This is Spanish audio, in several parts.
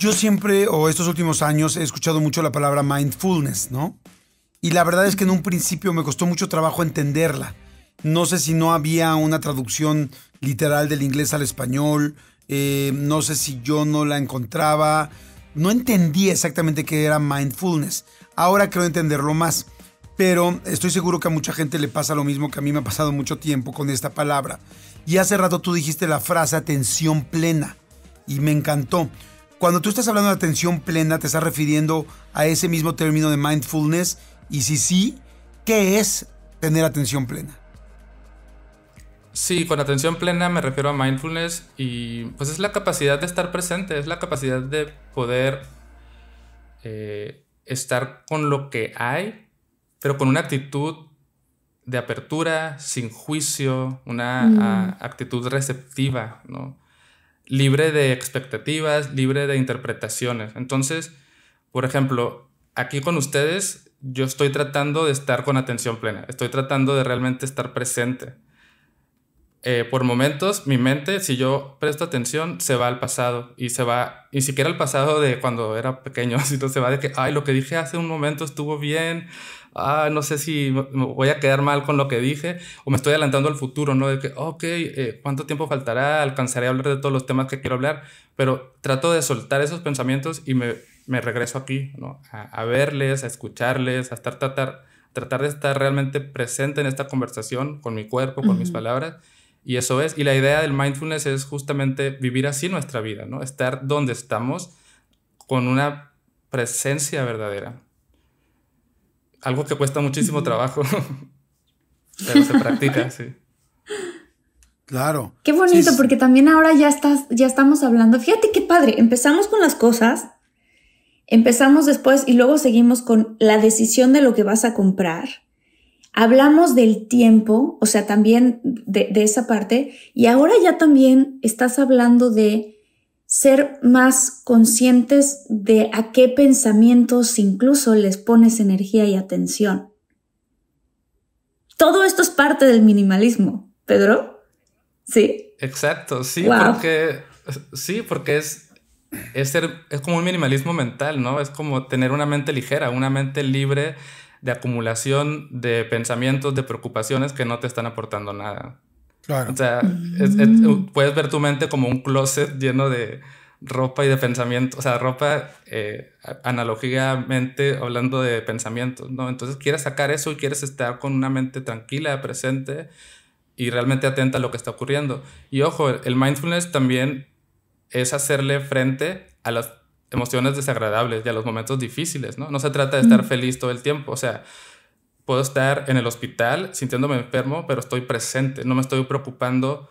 Yo siempre, o estos últimos años, he escuchado mucho la palabra mindfulness, ¿no? Y la verdad es que en un principio me costó mucho trabajo entenderla. No sé si no había una traducción literal del inglés al español, eh, no sé si yo no la encontraba, no entendí exactamente qué era mindfulness. Ahora creo entenderlo más, pero estoy seguro que a mucha gente le pasa lo mismo que a mí me ha pasado mucho tiempo con esta palabra. Y hace rato tú dijiste la frase atención plena y me encantó. Cuando tú estás hablando de atención plena, te estás refiriendo a ese mismo término de mindfulness. Y si sí, ¿qué es tener atención plena? Sí, con atención plena me refiero a mindfulness y pues es la capacidad de estar presente, es la capacidad de poder eh, estar con lo que hay, pero con una actitud de apertura, sin juicio, una mm. actitud receptiva, ¿no? libre de expectativas, libre de interpretaciones. Entonces, por ejemplo, aquí con ustedes yo estoy tratando de estar con atención plena, estoy tratando de realmente estar presente. Eh, por momentos mi mente, si yo presto atención, se va al pasado y se va, ni siquiera al pasado de cuando era pequeño, sino se va de que, ay, lo que dije hace un momento estuvo bien, ah, no sé si me voy a quedar mal con lo que dije, o me estoy adelantando al futuro, ¿no? De que, ok, eh, ¿cuánto tiempo faltará? ¿Alcanzaré a hablar de todos los temas que quiero hablar? Pero trato de soltar esos pensamientos y me, me regreso aquí, ¿no? A, verles, a escucharles, a estar, tratar, de estar realmente presente en esta conversación con mi cuerpo, con mis palabras y eso es, y la idea del mindfulness es justamente vivir así nuestra vida, ¿no? Estar donde estamos con una presencia verdadera. Algo que cuesta muchísimo trabajo, pero se practica, sí. Claro. Qué bonito, porque también ahora ya estás, ya estamos hablando. Fíjate qué padre. Empezamos con las cosas, empezamos después y luego seguimos con la decisión de lo que vas a comprar. Hablamos del tiempo, o sea, también de, esa parte, y ahora ya también estás hablando de ser más conscientes de a qué pensamientos incluso les pones energía y atención. Todo esto es parte del minimalismo, Pedro. ¿Sí? Exacto, sí, porque sí, porque es, ser, es como un minimalismo mental, ¿no? Es como tener una mente ligera, una mente libre de acumulación de pensamientos, de preocupaciones que no te están aportando nada. Claro. O sea, mm. puedes ver tu mente como un closet lleno de ropa y de pensamientos, o sea, ropa eh, analógicamente hablando de pensamientos, ¿no? Entonces quieres sacar eso y quieres estar con una mente tranquila, presente y realmente atenta a lo que está ocurriendo. Y ojo, el mindfulness también es hacerle frente a las emociones desagradables y a los momentos difíciles, ¿no? No se trata de estar feliz todo el tiempo, o sea, puedo estar en el hospital sintiéndome enfermo, pero estoy presente, no me estoy preocupando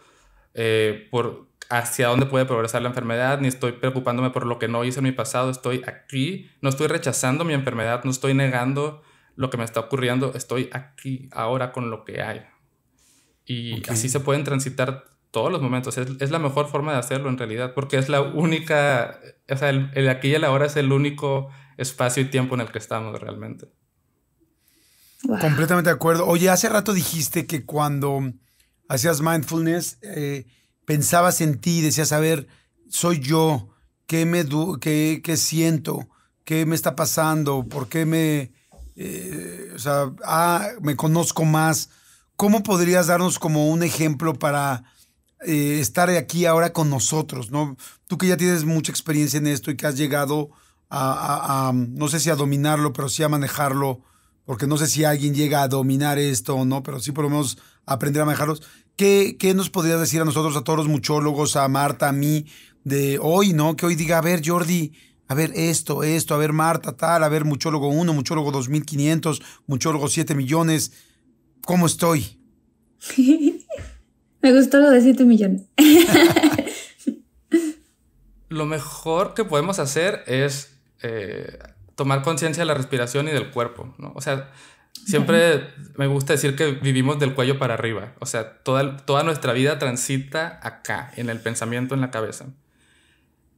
eh, por hacia dónde puede progresar la enfermedad, ni estoy preocupándome por lo que no hice en mi pasado, estoy aquí, no estoy rechazando mi enfermedad, no estoy negando lo que me está ocurriendo, estoy aquí ahora con lo que hay. Y así se pueden transitar todos los momentos. Es, la mejor forma de hacerlo en realidad, porque es la única, o sea, el, aquí y el ahora es el único espacio y tiempo en el que estamos realmente. Completamente de acuerdo. Oye, hace rato dijiste que cuando hacías mindfulness, eh, pensabas en ti, decías, a ver, soy yo, ¿qué, me qué, qué siento? ¿Qué me está pasando? ¿Por qué me... Eh, o sea, ah, me conozco más? ¿Cómo podrías darnos como un ejemplo para eh, estar aquí ahora con nosotros, ¿no? Tú que ya tienes mucha experiencia en esto y que has llegado a, no sé si a dominarlo, pero sí a manejarlo, porque no sé si alguien llega a dominar esto o no, pero sí por lo menos aprender a manejarlos. ¿Qué, nos podrías decir a nosotros, a todos los muchólogos, a Marta, a mí, de hoy, ¿no? Que hoy diga, a ver, Jordi, a ver esto, esto, a ver Marta, tal, a ver muchólogo 1, muchólogo 2500, muchólogo 7 millones, ¿cómo estoy? Me gustó lo de 7 millones. lo mejor que podemos hacer es eh, tomar conciencia de la respiración y del cuerpo, ¿no? O sea, siempre me gusta decir que vivimos del cuello para arriba, o sea, toda, toda nuestra vida transita acá, en el pensamiento, en la cabeza.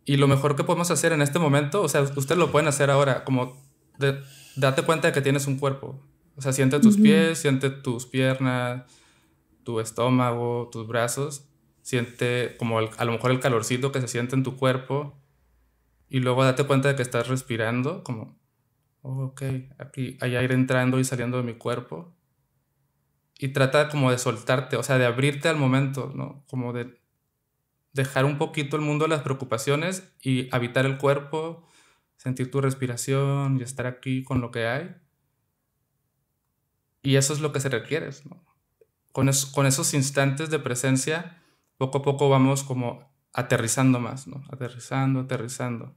Y lo mejor que podemos hacer en este momento, o sea, ustedes lo pueden hacer ahora, como date cuenta de que tienes un cuerpo. O sea, siente tus pies, siente tus piernas, tu estómago, tus brazos, siente como a lo mejor el calorcito que se siente en tu cuerpo y luego date cuenta de que estás respirando, como, oh, ok, aquí hay aire entrando y saliendo de mi cuerpo. Y trata como de soltarte, o sea, de abrirte al momento, ¿no? Como de dejar un poquito el mundo de las preocupaciones y habitar el cuerpo, sentir tu respiración y estar aquí con lo que hay. Y eso es lo que se requiere, ¿no? con, esos instantes de presencia, poco a poco vamos como aterrizando más, ¿no? Aterrizando, aterrizando.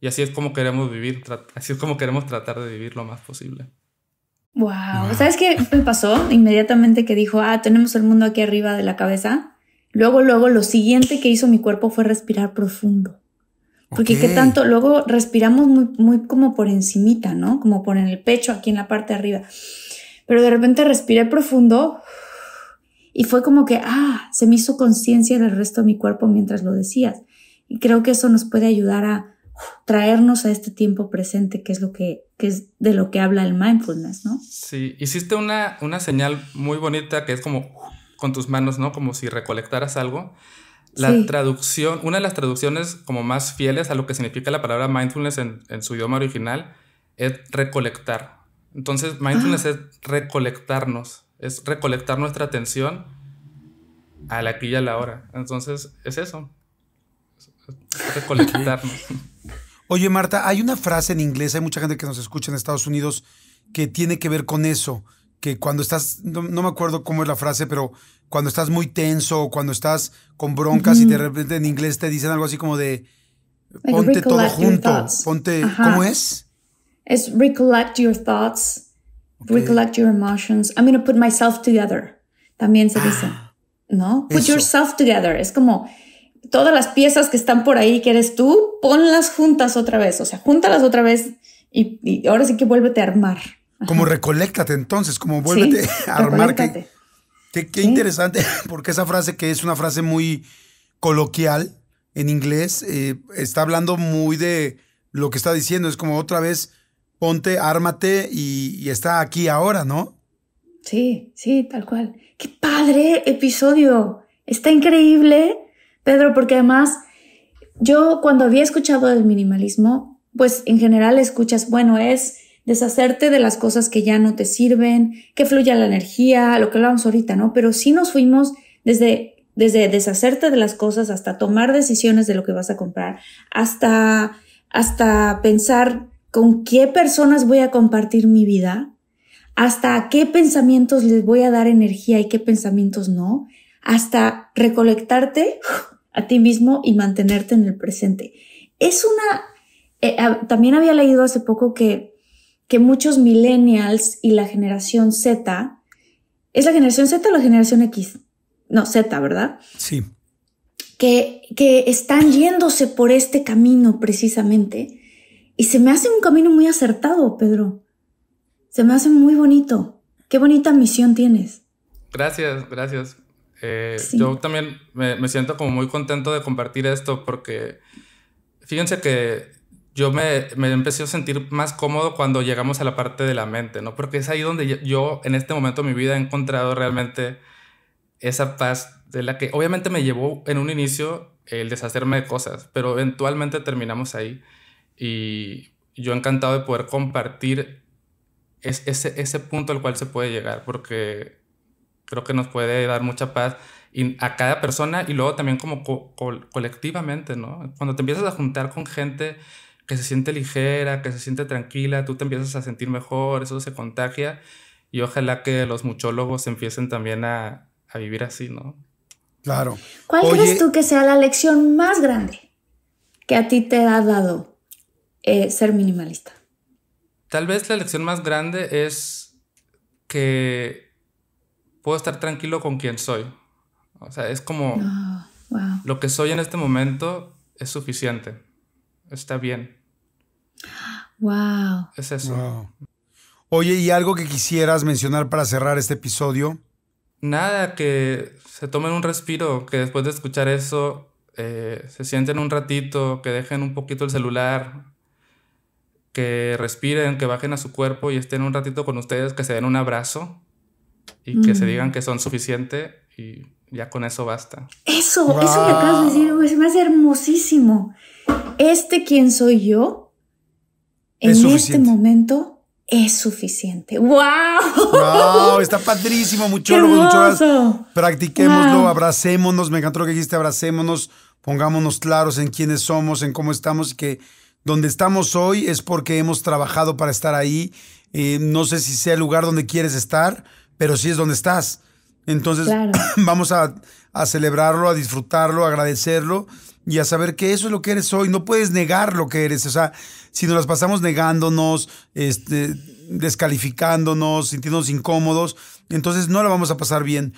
Y así es como queremos vivir, así es como queremos tratar de vivir lo más posible. Wow. ¿Sabes qué me pasó? Inmediatamente que dijo, ah, tenemos el mundo aquí arriba de la cabeza. Luego, luego, lo siguiente que hizo mi cuerpo fue respirar profundo. Porque qué tanto, luego respiramos muy, muy como por encimita, ¿no? Como por en el pecho, aquí en la parte de arriba. Pero de repente respiré profundo y fue como que, ah, se me hizo conciencia del resto de mi cuerpo mientras lo decías. Y creo que eso nos puede ayudar a traernos a este tiempo presente, que es lo que, es de lo que habla el mindfulness, ¿no? Sí, hiciste una, una señal muy bonita que es como con tus manos, ¿no? Como si recolectaras algo. La traducción, una de las traducciones como más fieles a lo que significa la palabra mindfulness en, su idioma original es recolectar. Entonces, mindfulness ah. es recolectarnos es recolectar nuestra atención a la aquí y a la hora. Entonces, es eso. recolectarnos. Oye, Marta, hay una frase en inglés, hay mucha gente que nos escucha en Estados Unidos que tiene que ver con eso, que cuando estás, no, me acuerdo cómo es la frase, pero cuando estás muy tenso, o cuando estás con broncas y de repente en inglés te dicen algo así como de, ponte todo junto, ponte, ¿cómo es? Es recollect your thoughts Recollect your emotions. I'm going to put myself together. También se dice, ah, ¿no? Put yourself together. Es como todas las piezas que están por ahí que eres tú, ponlas juntas otra vez. O sea, júntalas otra vez y, ahora sí que vuélvete a armar. Como recolectate entonces, como vuélvete a armar. Qué, interesante, porque esa frase que es una frase muy coloquial en inglés, eh, está hablando muy de lo que está diciendo. Es como otra vez ponte, ármate y, está aquí ahora, ¿no? Sí, sí, tal cual. ¡Qué padre episodio! Está increíble, Pedro, porque además yo cuando había escuchado del minimalismo, pues en general escuchas, bueno, es deshacerte de las cosas que ya no te sirven, que fluya la energía, lo que hablamos ahorita, ¿no? Pero sí nos fuimos desde, desde deshacerte de las cosas hasta tomar decisiones de lo que vas a comprar, hasta, hasta pensar con qué personas voy a compartir mi vida, hasta qué pensamientos les voy a dar energía y qué pensamientos no, hasta recolectarte a ti mismo y mantenerte en el presente. Es una... Eh, también había leído hace poco que, que muchos millennials y la generación Z, ¿es la generación Z o la generación X? No, Z, ¿verdad? Sí. Que, que están yéndose por este camino precisamente y se me hace un camino muy acertado, Pedro. Se me hace muy bonito. Qué bonita misión tienes. Gracias, gracias. Eh, yo también me, siento como muy contento de compartir esto porque fíjense que yo me, me, empecé a sentir más cómodo cuando llegamos a la parte de la mente, ¿no? Porque es ahí donde yo, en este momento de mi vida he encontrado realmente esa paz de la que obviamente me llevó en un inicio el deshacerme de cosas, pero eventualmente terminamos ahí. Y yo encantado de poder compartir ese, ese punto al cual se puede llegar, porque creo que nos puede dar mucha paz a cada persona y luego también como colectivamente, ¿no? Cuando te empiezas a juntar con gente que se siente ligera, que se siente tranquila, tú te empiezas a sentir mejor, eso se contagia y ojalá que los muchólogos empiecen también a, a vivir así, ¿no? Claro. ¿Cuál crees tú que sea la lección más grande que a ti te ha dado eh, ser minimalista. Tal vez la lección más grande es que puedo estar tranquilo con quien soy. O sea, es como ah, lo que soy en este momento es suficiente. Está bien. Wow. Es eso. Oye, ¿y algo que quisieras mencionar para cerrar este episodio? Nada, que se tomen un respiro, que después de escuchar eso eh, se sienten un ratito, que dejen un poquito el celular, que respiren, que bajen a su cuerpo y estén un ratito con ustedes, que se den un abrazo y que se digan que son suficiente y ya con eso basta. Eso, eso que acabas de decir, güey, hermosísimo. Este quien soy yo, en este momento, es suficiente. ¡Wow! ¡Wow! Está padrísimo, mucho mucho Practiquémoslo, abracémonos. Me encantó lo que dijiste, abracémonos, pongámonos claros en quiénes somos, en cómo estamos y que donde estamos hoy es porque hemos trabajado para estar ahí. Eh, no sé si sea el lugar donde quieres estar, pero sí es donde estás. Entonces vamos a, celebrarlo, a disfrutarlo, a agradecerlo y a saber que eso es lo que eres hoy. No puedes negar lo que eres. O sea, si nos las pasamos negándonos, este, descalificándonos, sintiéndonos incómodos, entonces no la vamos a pasar bien.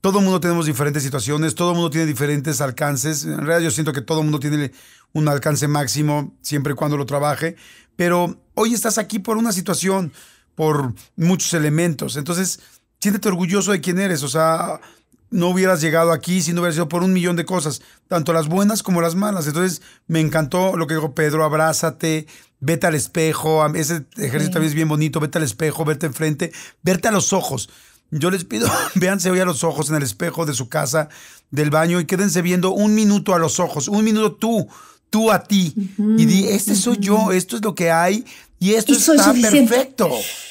Todo el mundo tenemos diferentes situaciones, todo el mundo tiene diferentes alcances. En realidad yo siento que todo el mundo tiene un alcance máximo siempre y cuando lo trabaje, pero hoy estás aquí por una situación, por muchos elementos, entonces siéntete orgulloso de quién eres, o sea, no hubieras llegado aquí si no hubieras sido por un millón de cosas, tanto las buenas como las malas. Entonces, me encantó lo que dijo Pedro, abrázate, vete al espejo, ese ejercicio también es bien bonito, vete al espejo, verte enfrente, verte a los ojos. Yo les pido, véanse hoy a los ojos en el espejo de su casa, del baño, y quédense viendo un minuto a los ojos, un minuto tú tú a ti y di, este soy yo, esto es lo que hay y esto es está perfecto.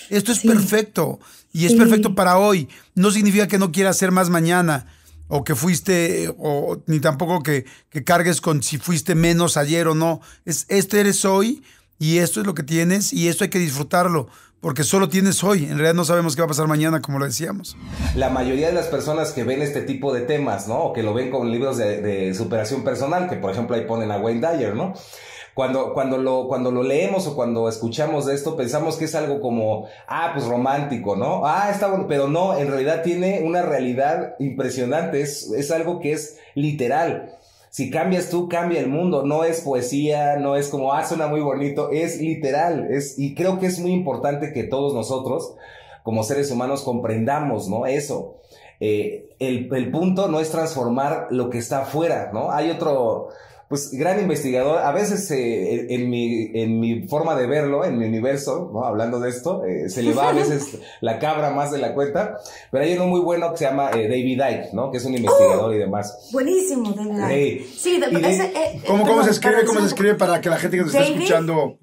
Esto es perfecto y es perfecto para hoy. No significa que no quieras hacer más mañana o que fuiste, o ni tampoco que, cargues con si fuiste menos ayer o no. Es, esto eres hoy y esto es lo que tienes y esto hay que disfrutarlo porque solo tienes hoy. En realidad no sabemos qué va a pasar mañana, como lo decíamos. La mayoría de las personas que ven este tipo de temas, ¿no? O que lo ven con libros de, superación personal, que por ejemplo ahí ponen a Wayne Dyer, ¿no? Cuando, cuando, lo, cuando lo leemos o cuando escuchamos de esto, pensamos que es algo como, ah, pues romántico, ¿no? Ah, está bueno, pero no, en realidad tiene una realidad impresionante, es, es algo que es literal si cambias tú, cambia el mundo. No es poesía, no es como, ah, suena muy bonito, es literal. Es, y creo que es muy importante que todos nosotros, como seres humanos, comprendamos, ¿no? Eso. Eh, el, el punto no es transformar lo que está afuera, ¿no? Hay otro, pues gran investigador. A veces eh, en, mi, forma de verlo, en mi universo, hablando de esto, eh, se le va a veces la cabra más de la cuenta, pero hay uno muy bueno que se llama eh, David Icke, ¿no? que es un investigador uh, y demás. Buenísimo, David Sí, de, ¿cómo, ¿Cómo, se escribe? ¿Cómo se escribe para que la gente que nos está escuchando...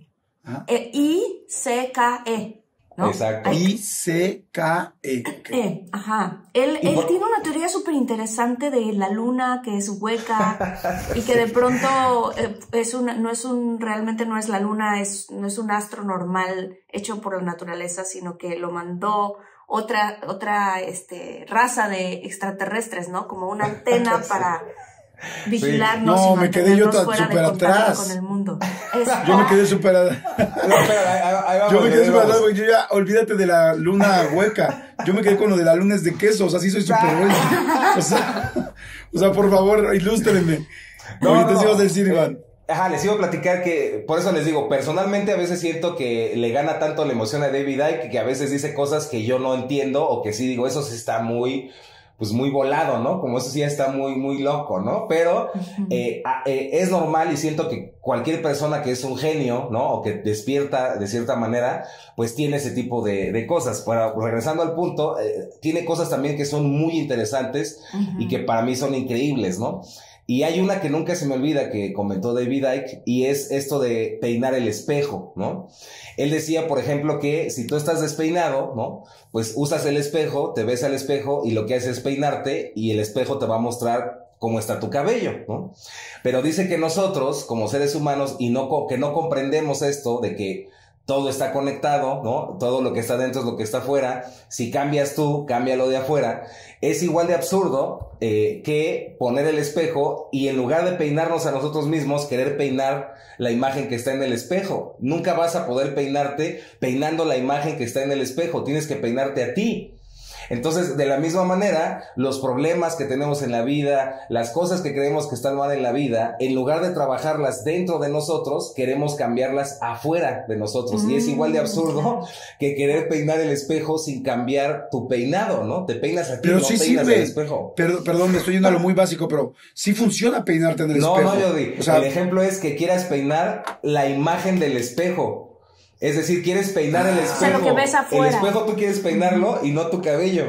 I-C-K-E. Exacto. C K E. Eh, eh, ajá. Él, tiene una teoría súper interesante de la luna que es hueca y que de pronto eh, es una, no es un, realmente no es la luna, es, no es un astro normal hecho por la naturaleza, sino que lo mandó otra, otra este, raza de extraterrestres, ¿no? Como una antena para vigilarnos. No, me quedé yo súper atrás. Con el mundo. Yo me quedé súper atrás. yo me quedé súper atrás, Yo ya, olvídate de la luna hueca. Yo me quedé con lo de la luna es de queso. O sea, sí soy súper bueno. O sea, o sea, por favor, ilústreme No, no. a decir, Iván. Eh, ajá, les iba a platicar que, por eso les digo, personalmente a veces siento que le gana tanto la emoción a David Icke que a veces dice cosas que yo no entiendo o que sí digo, eso sí está muy, pues muy volado, ¿no? Como eso sí está muy, muy loco, ¿no? Pero eh, eh, es normal y siento que cualquier persona que es un genio, ¿no? O que despierta de cierta manera, pues tiene ese tipo de, cosas. Pero regresando al punto, eh, tiene cosas también que son muy interesantes y que para mí son increíbles, ¿no? Y hay una que nunca se me olvida que comentó David Icke y es esto de peinar el espejo, ¿no? Él decía, por ejemplo, que si tú estás despeinado, ¿no? Pues usas el espejo, te ves al espejo y lo que haces es peinarte y el espejo te va a mostrar cómo está tu cabello, ¿no? Pero dice que nosotros, como seres humanos, y no, que no comprendemos esto de que todo está conectado, ¿no? Todo lo que está dentro es lo que está afuera. Si cambias tú, cambia lo de afuera. Es igual de absurdo eh, que poner el espejo y en lugar de peinarnos a nosotros mismos, querer peinar la imagen que está en el espejo. Nunca vas a poder peinarte peinando la imagen que está en el espejo. Tienes que peinarte a ti. Entonces, de la misma manera, los problemas que tenemos en la vida, las cosas que creemos que están mal en la vida, en lugar de trabajarlas dentro de nosotros, queremos cambiarlas afuera de nosotros. Y es mm. igual de absurdo que querer peinar el espejo sin cambiar tu peinado, ¿no? Te peinas aquí, pero no sí el espejo. Pero, perdón, me estoy yendo a lo muy básico, pero sí funciona peinarte en el espejo. No, no, Jody. el ejemplo es que quieras peinar la imagen del espejo es decir, quieres peinar el ah. espejo. O sea, lo que ves afuera. El espejo tú quieres peinarlo y no tu cabello.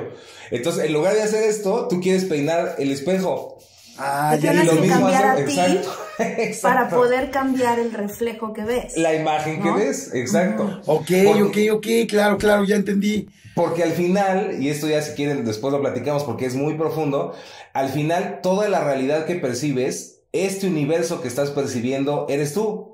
Entonces, en lugar de hacer esto, tú quieres peinar el espejo. Ah, ya y lo mismo cambiar exacto, para poder cambiar el reflejo que ves. La imagen que ves, exacto. Ok, ok, ok, claro, claro, ya entendí. Porque al final, y esto ya si quieren después lo platicamos porque es muy profundo, al final toda la realidad que percibes, este universo que estás percibiendo, eres tú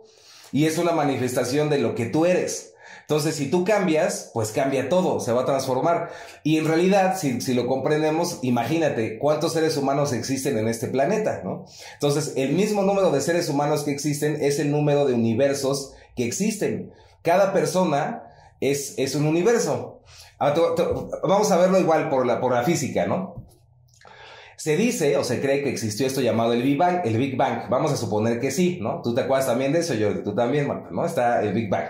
y es una manifestación de lo que tú eres. Entonces, si tú cambias, pues cambia todo, se va a transformar. Y en realidad, si, lo comprendemos, imagínate cuántos seres humanos existen en este planeta, ¿no? Entonces, el mismo número de seres humanos que existen es el número de universos que existen. Cada persona es, es un universo. Ah, vamos a verlo igual por la, por la física, ¿no? Se dice o se cree que existió esto llamado el Big Bang. El Big Bang, vamos a suponer que sí, ¿no? Tú te acuerdas también de eso, yo, tú también, ¿no? Está el Big Bang.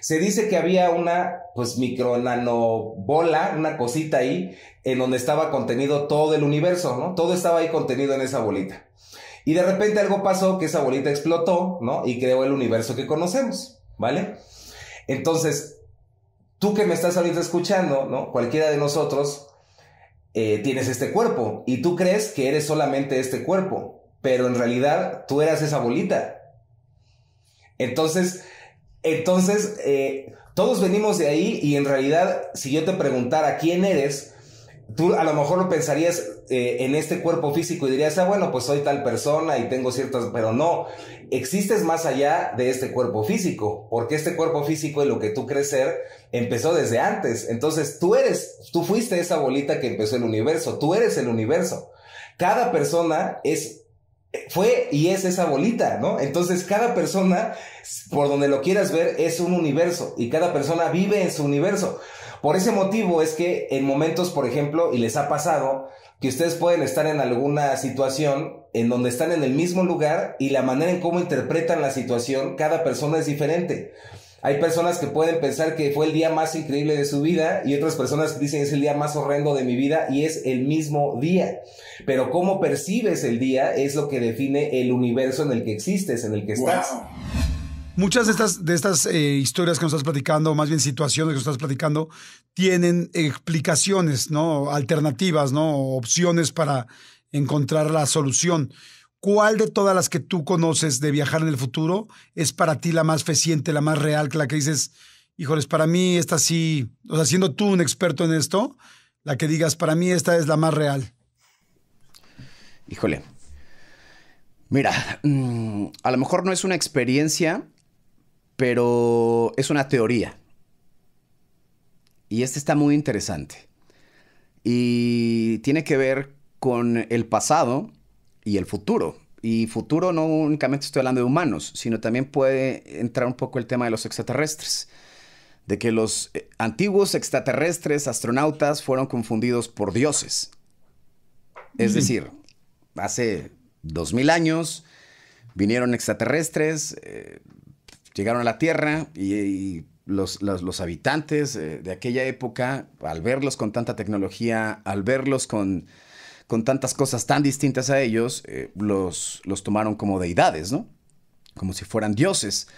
Se dice que había una, pues, micro nanobola, una cosita ahí, en donde estaba contenido todo el universo, ¿no? Todo estaba ahí contenido en esa bolita. Y de repente algo pasó que esa bolita explotó, ¿no? Y creó el universo que conocemos, ¿vale? Entonces, tú que me estás ahorita escuchando, ¿no? Cualquiera de nosotros eh, tienes este cuerpo y tú crees que eres solamente este cuerpo, pero en realidad tú eras esa bolita. Entonces, entonces, eh, todos venimos de ahí y en realidad, si yo te preguntara quién eres, tú a lo mejor lo pensarías eh, en este cuerpo físico y dirías, ah, bueno, pues soy tal persona y tengo ciertas, pero no, existes más allá de este cuerpo físico, porque este cuerpo físico es lo que tú crees ser empezó desde antes. Entonces tú eres, tú fuiste esa bolita que empezó el universo, tú eres el universo. Cada persona es fue y es esa bolita, ¿no? Entonces cada persona, por donde lo quieras ver, es un universo y cada persona vive en su universo. Por ese motivo es que en momentos, por ejemplo, y les ha pasado, que ustedes pueden estar en alguna situación en donde están en el mismo lugar y la manera en cómo interpretan la situación, cada persona es diferente. Hay personas que pueden pensar que fue el día más increíble de su vida y otras personas dicen es el día más horrendo de mi vida y es el mismo día. Pero cómo percibes el día es lo que define el universo en el que existes, en el que estás. Muchas de estas, de estas eh, historias que nos estás platicando, o más bien situaciones que nos estás platicando, tienen explicaciones, ¿no? Alternativas, ¿no? Opciones para encontrar la solución. ¿Cuál de todas las que tú conoces de viajar en el futuro es para ti la más feciente, la más real, que la que dices, híjoles, para mí esta sí, o sea, siendo tú un experto en esto, la que digas, para mí esta es la más real? Híjole. Mira, mm, a lo mejor no es una experiencia pero es una teoría. Y esta está muy interesante. Y tiene que ver con el pasado y el futuro. Y futuro no únicamente estoy hablando de humanos, sino también puede entrar un poco el tema de los extraterrestres. De que los eh, antiguos extraterrestres, astronautas, fueron confundidos por dioses. Es decir, hace 2000 años vinieron extraterrestres, eh, llegaron a la Tierra y, los, habitantes eh, de aquella época, al verlos con tanta tecnología, al verlos con, con tantas cosas tan distintas a ellos, eh, los, los tomaron como deidades, ¿no? Como si fueran dioses.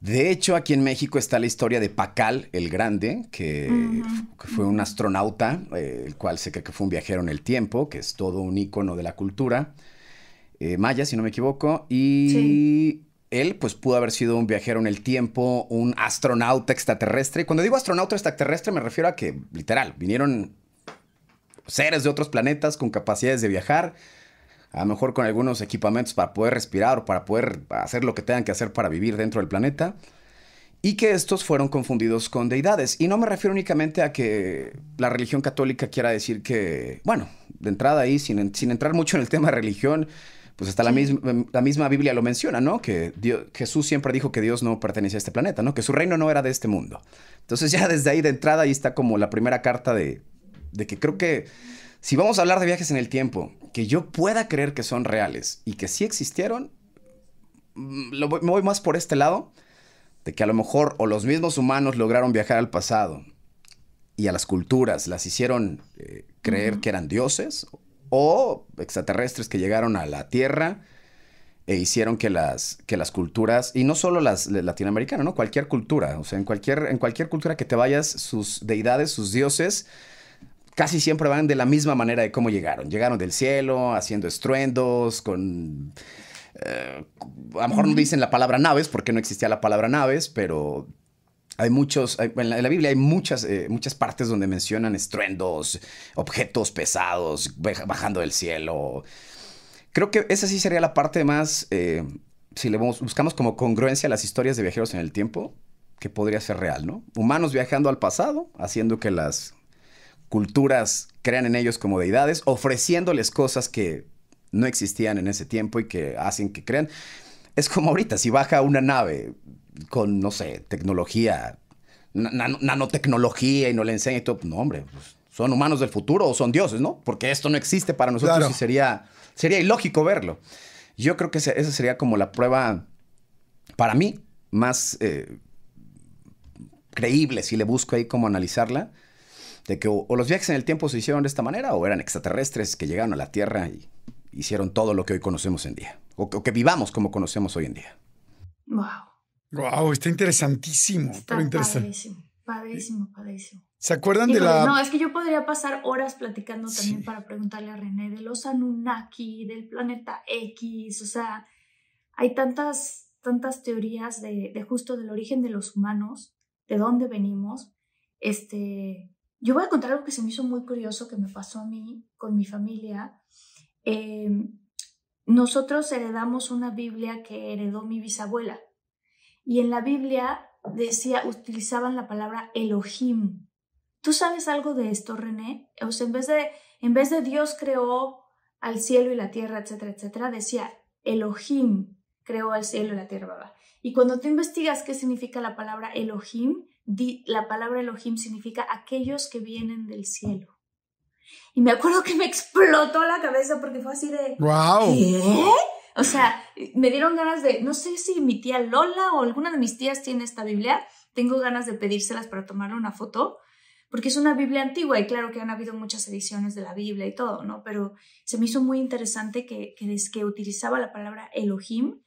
De hecho, aquí en México está la historia de Pacal el Grande, que, fue un astronauta, eh, el cual sé que fue un viajero en el tiempo, que es todo un icono de la cultura maya, si no me equivoco, y él pues pudo haber sido un viajero en el tiempo, un astronauta extraterrestre. Y cuando digo astronauta extraterrestre me refiero a que, literal, vinieron seres de otros planetas con capacidades de viajar, a lo mejor con algunos equipamientos para poder respirar o para poder hacer lo que tengan que hacer para vivir dentro del planeta. Y que estos fueron confundidos con deidades. Y no me refiero únicamente a que la religión católica quiera decir que, bueno, de entrada ahí, sin, sin entrar mucho en el tema religión, pues hasta la, misma, em, la misma Biblia lo menciona, ¿no? Que Jesús siempre dijo que Dios no pertenecía a este planeta, ¿no? Que su reino no era de este mundo. Entonces ya desde ahí de entrada ahí está como la primera carta de, de que creo que si vamos a hablar de viajes en el tiempo, que yo pueda creer que son reales y que sí existieron, mm, lo me voy más por este lado, de que a lo mejor o los mismos humanos lograron viajar al pasado y a las culturas las hicieron eh, creer que eran dioses o extraterrestres que llegaron a la Tierra e hicieron que las, que las culturas, y no solo las latinoamericanas, ¿no? Cualquier cultura, o sea, en cualquier, en cualquier cultura que te vayas, sus deidades, sus dioses, casi siempre van de la misma manera de cómo llegaron. Llegaron del cielo, haciendo estruendos, con... Eh, a lo mejor no dicen la palabra naves, porque no existía la palabra naves, pero hay muchos, en, la, Biblia hay muchas, eh, muchas partes donde mencionan estruendos, objetos pesados bajando del cielo. Creo que esa sí sería la parte más, eh, si le buscamos como congruencia las historias de viajeros en el tiempo, que podría ser real, ¿no? Humanos viajando al pasado, haciendo que las culturas crean en ellos como deidades, ofreciéndoles cosas que no existían en ese tiempo y que hacen que crean. Es como ahorita, si baja una nave con, no sé, tecnología, nanotecnología y no le enseña y todo. Pues, no, hombre, pues, son humanos del futuro o son dioses, ¿no? Porque esto no existe para nosotros y sería, sería ilógico verlo. Yo creo que esa sería como la prueba, para mí, más eh, creíble, si le busco ahí cómo analizarla, de que o, los viajes en el tiempo se hicieron de esta manera o eran extraterrestres que llegaron a la Tierra y hicieron todo lo que hoy conocemos en día, o, o que vivamos como conocemos hoy en día. Wow. Wow, está interesantísimo, está padísimo, padísimo. ¿Se acuerdan de la.? No, es que yo podría pasar horas platicando también para preguntarle a René de los Anunnaki, del planeta X, o sea, hay tantas, tantas teorías de, justo del origen de los humanos, de dónde venimos. Este, yo voy a contar algo que se me hizo muy curioso que me pasó a mí con mi familia. Em, nosotros heredamos una Biblia que heredó mi bisabuela. Y en la Biblia decía, utilizaban la palabra Elohim. ¿Tú sabes algo de esto, René? O sea, en vez de, en vez de Dios creó al cielo y la tierra, etcétera, etcétera, decía Elohim creó al cielo y la tierra. Y cuando tú investigas qué significa la palabra Elohim, la palabra Elohim significa aquellos que vienen del cielo. Y me acuerdo que me explotó la cabeza porque fue así de... ¡Wow! O sea, me dieron ganas de, no sé si mi tía Lola o alguna de mis tías tiene esta Biblia, tengo ganas de pedírselas para tomarle una foto, porque es una Biblia antigua y claro que han habido muchas ediciones de la Biblia y todo, ¿no? Pero se me hizo muy interesante que, que, que utilizaba la palabra Elohim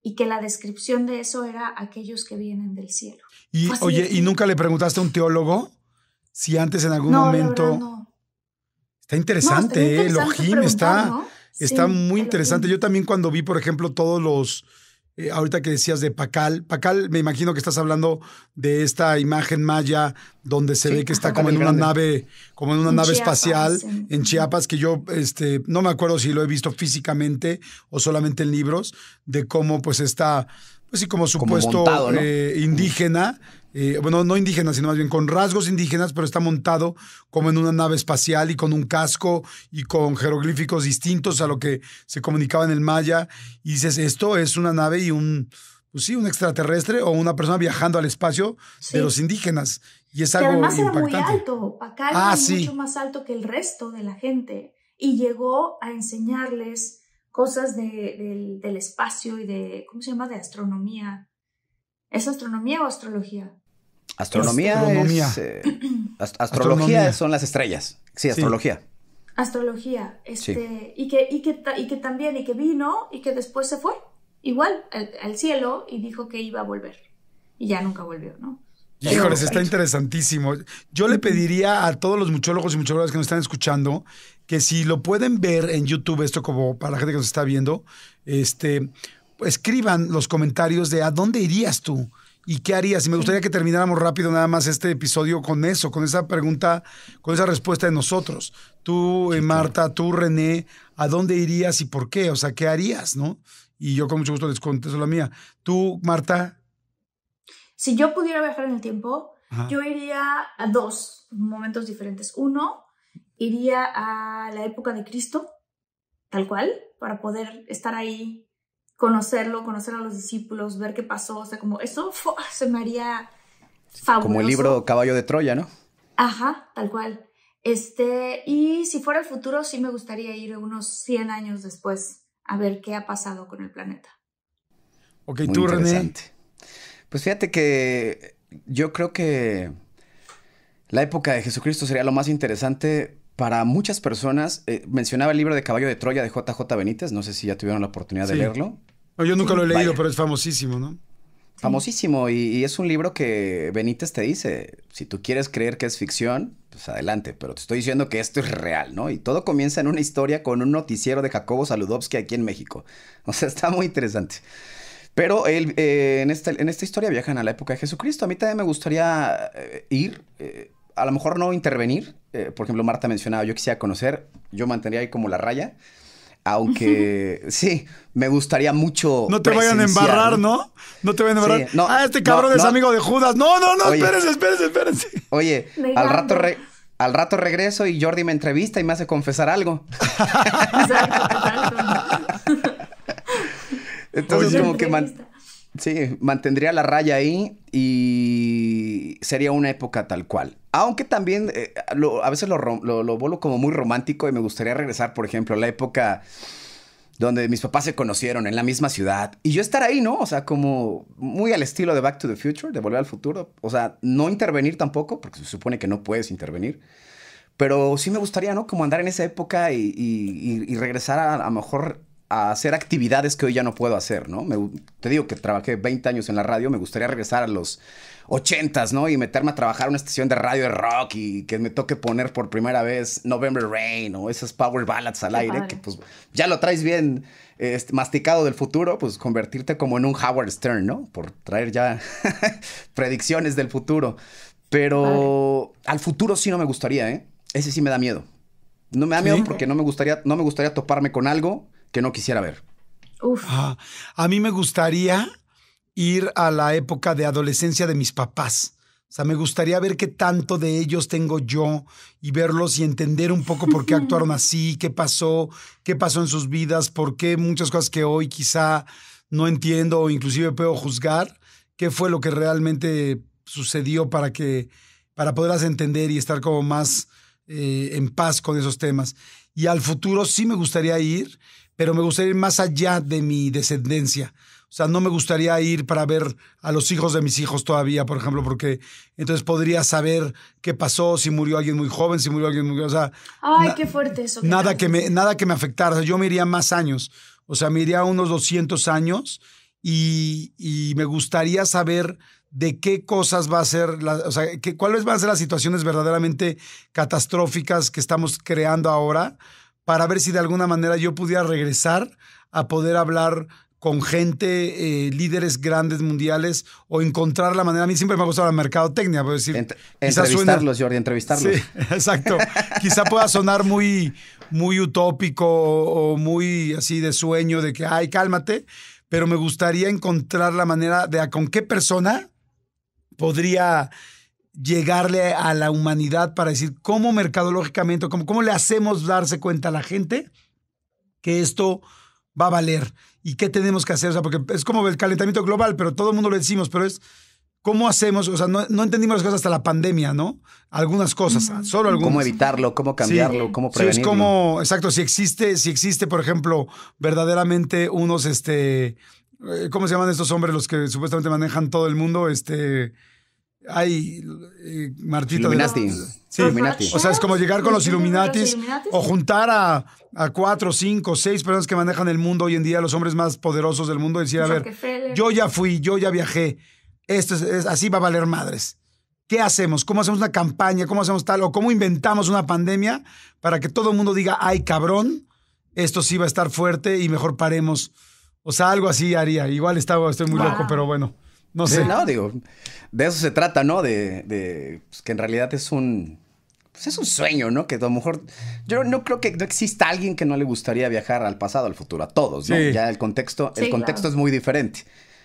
y que la descripción de eso era aquellos que vienen del cielo. Y, oye, ¿y nunca le preguntaste a un teólogo si antes en algún momento... no, está interesante eh, Elohim está... Está muy interesante. Yo también cuando vi, por ejemplo, todos los, eh, ahorita que decías de Pacal, Pacal, me imagino que estás hablando de esta imagen maya donde se ve que está como en una nave, como en una nave espacial en Chiapas, que yo este, no me acuerdo si lo he visto físicamente o solamente en libros, de cómo pues está, pues sí, como supuesto eh, indígena eh, bueno, no indígenas, sino más bien con rasgos indígenas, pero está montado como en una nave espacial y con un casco y con jeroglíficos distintos a lo que se comunicaba en el maya. Y dices, esto es una nave y un, pues sí, un extraterrestre o una persona viajando al espacio de los indígenas. Y es que algo además era muy alto, acá ah, mucho más alto que el resto de la gente. Y llegó a enseñarles cosas del espacio y de, ¿cómo se llama?, de astronomía. ¿Es astronomía o astrología? Astronomía. Eh, astrología son las estrellas. Sí, astrología. Astrología. Este, y, que, y, y que también, y que vino, y que después se fue. Igual, al, cielo, y dijo que iba a volver. Y ya nunca volvió, ¿no? Híjoles, está interesantísimo. Yo le pediría a todos los muchólogos y muchólogas que nos están escuchando que si lo pueden ver en YouTube, esto como para la gente que nos está viendo, este, escriban los comentarios de a dónde irías tú ¿Y qué harías? Y me gustaría que termináramos rápido nada más este episodio con eso, con esa pregunta, con esa respuesta de nosotros. Tú, eh, Marta, tú, René, ¿a dónde irías y por qué? O sea, ¿qué harías, no? Y yo con mucho gusto les contesto la mía. Tú, Marta. Si yo pudiera viajar en el tiempo, yo iría a dos momentos diferentes. Uno, iría a la época de Cristo, tal cual, para poder estar ahí conocerlo, conocer a los discípulos, ver qué pasó, o sea, como eso ah, se me haría fabuloso. Como el libro Caballo de Troya, ¿no? Ajá, tal cual. Este, y si fuera el futuro, sí me gustaría ir unos 100 años después a ver qué ha pasado con el planeta. Ok, Muy tú, Pues fíjate que yo creo que la época de Jesucristo sería lo más interesante para muchas personas, eh, mencionaba el libro de Caballo de Troya de JJ Benítez, no sé si ya tuvieron la oportunidad de leerlo. yo nunca lo he leído, pero es famosísimo, ¿no? Famosísimo, y, es un libro que Benítez te dice, si tú quieres creer que es ficción, pues adelante, pero te estoy diciendo que esto es real, ¿no? Y todo comienza en una historia con un noticiero de Jacobo Saludowski aquí en México. O sea, está muy interesante. Pero él, eh, en, esta, en esta historia viajan a la época de Jesucristo. A mí también me gustaría eh, ir, a lo mejor no intervenir. Eh, por ejemplo, Marta mencionaba, yo quisiera conocer, yo mantendría ahí como la raya. Aunque sí, me gustaría mucho. No te vayan a embarrar, ¿no? ¿no? te vayan a embarrar. ah, este cabrón es amigo de Judas. No, no, no, espérense, espérense, espérense. Oye, al rato, al rato regreso y Jordi me entrevista y me hace confesar algo. exacto, Entonces, como que sí, mantendría la raya ahí y sería una época tal cual. Aunque también eh, a veces lo, lo, vuelvo como muy romántico y me gustaría regresar, por ejemplo, a la época donde mis papás se conocieron en la misma ciudad y yo estar ahí, ¿no? O sea, como muy al estilo de Back to the Future, de Volver al Futuro. O sea, no intervenir tampoco, porque se supone que no puedes intervenir. Pero sí me gustaría, ¿no? Como andar en esa época y, regresar a, lo mejor a hacer actividades que hoy ya no puedo hacer, ¿no? te digo que trabajé 20 años en la radio, me gustaría regresar a los 80s, ¿no? Y meterme a trabajar en una estación de radio de rock y que me toque poner por primera vez November Rain o esas power ballads al aire, que pues ya lo traes bien este, masticado del futuro, pues convertirte como en un Howard Stern, ¿no? Por traer ya predicciones del futuro. Pero al futuro sí no me gustaría, ¿eh? Ese sí me da miedo. No me da miedo porque no me gustaría, no me gustaría toparme con algo que no quisiera ver. Uf. Ah, a mí me gustaría ir a la época de adolescencia de mis papás. O sea, me gustaría ver qué tanto de ellos tengo yo y verlos y entender un poco por qué actuaron así, qué pasó, qué pasó en sus vidas, por qué muchas cosas que hoy quizá no entiendo o inclusive puedo juzgar, qué fue lo que realmente sucedió para que para poderlas entender y estar como más eh, en paz con esos temas. Y al futuro sí me gustaría ir, pero me gustaría ir más allá de mi descendencia. O sea, no me gustaría ir para ver a los hijos de mis hijos todavía, por ejemplo, porque entonces podría saber qué pasó, si murió alguien muy joven, si murió alguien muy... O sea, Ay, qué fuerte eso. nada, que me, nada que me afectara. O sea, yo me iría más años. O sea, me iría unos 200 años y, me gustaría saber de qué cosas va a ser, o sea, que, cuáles van a ser las situaciones verdaderamente catastróficas que estamos creando ahora para ver si de alguna manera yo pudiera regresar a poder hablar con gente, eh, líderes grandes mundiales, o encontrar la manera. A mí siempre me ha gustado la mercadotecnia, puedo decir. entrevistarlos, Jordi, entrevistarlos. exacto. quizá pueda sonar muy, muy utópico o muy así de sueño, de que, ay, cálmate, pero me gustaría encontrar la manera de con qué persona podría llegarle a la humanidad para decir cómo mercadológicamente, cómo le hacemos darse cuenta a la gente que esto va a valer y qué tenemos que hacer. O sea, porque es como el calentamiento global, pero todo el mundo lo decimos, pero es cómo hacemos, o sea, no, entendimos las cosas hasta la pandemia, ¿no? Algunas cosas, solo algunas. ¿Cómo evitarlo? ¿Cómo cambiarlo? ¿Cómo prevenirlo? Sí, es como, exacto, si existe, si existe, por ejemplo, verdaderamente unos, este, eh, ¿cómo se llaman estos hombres los que supuestamente manejan todo el mundo? Este... Hay eh, Martito. Illuminati. Sí. Illuminati. O sea, es como llegar con los Illuminatis, o juntar a, cuatro, cinco, seis personas que manejan el mundo hoy en día, los hombres más poderosos del mundo, y decir, a ver, yo ya fui, yo ya viajé, esto es, así va a valer madres. ¿Qué hacemos? ¿Cómo hacemos una campaña? ¿Cómo hacemos tal? ¿O cómo inventamos una pandemia para que todo el mundo diga, ay, cabrón, esto sí va a estar fuerte y mejor paremos? O sea, algo así haría. Igual estaba, estoy muy loco, pero bueno. No sé. no, digo, de eso se trata, ¿no? De, de pues, que en realidad es un, pues, es un sueño, ¿no? Que a lo mejor. Yo no creo que no exista alguien que no le gustaría viajar al pasado, al futuro, a todos, ¿no? Ya el contexto, el contexto es muy diferente.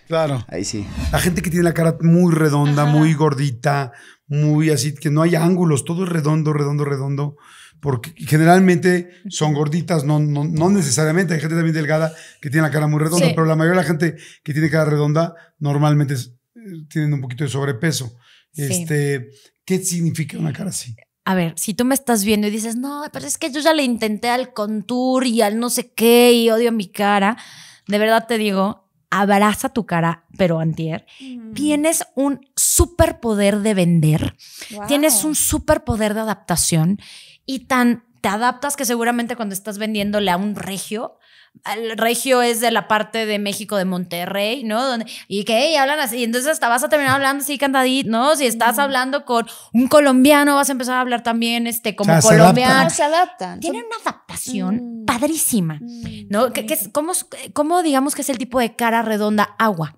Claro. Ahí sí. La gente que tiene la cara muy redonda, muy gordita, muy así, que no hay ángulos, todo es redondo, redondo, redondo porque generalmente son gorditas, no, no, no necesariamente, hay gente también delgada que tiene la cara muy redonda, pero la mayoría de la gente que tiene cara redonda normalmente eh, tienen un poquito de sobrepeso. Este, ¿Qué significa una cara así? A ver, si tú me estás viendo y dices, no, pero es que yo ya le intenté al contour y al no sé qué y odio mi cara, de verdad te digo, abraza tu cara, pero antier, mm. tienes un superpoder de vender, tienes un superpoder de adaptación y tan te adaptas que seguramente cuando estás vendiéndole a un regio, el regio es de la parte de México de Monterrey, ¿no? Donde, y que hablan así, entonces hasta vas a terminar hablando así cantadito, ¿no? Si estás hablando con un colombiano, vas a empezar a hablar también este, como colombiano. Ah, se Tienen una adaptación mm. padrísima, ¿no? Mm. ¿Qué, ¿Cómo digamos que es el tipo de cara redonda agua?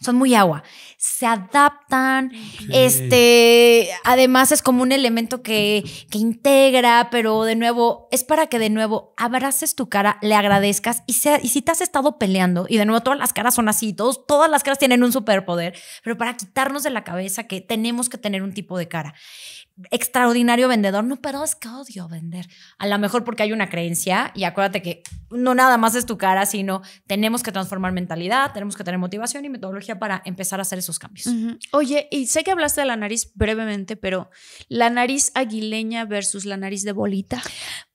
son muy agua. Se adaptan. Este, además es como un elemento que, que, integra, pero de nuevo, es para que de nuevo abraces tu cara, le agradezcas y, sea, si te has estado peleando, y de nuevo todas las caras son así, todos, todas las caras tienen un superpoder, pero para quitarnos de la cabeza que tenemos que tener un tipo de cara extraordinario vendedor. No, pero es que odio vender. A lo mejor porque hay una creencia y acuérdate que no nada más es tu cara, sino tenemos que transformar mentalidad, tenemos que tener motivación y metodología para empezar a hacer esos cambios. Oye, y sé que hablaste de la nariz brevemente, pero la nariz aguileña versus la nariz de bolita.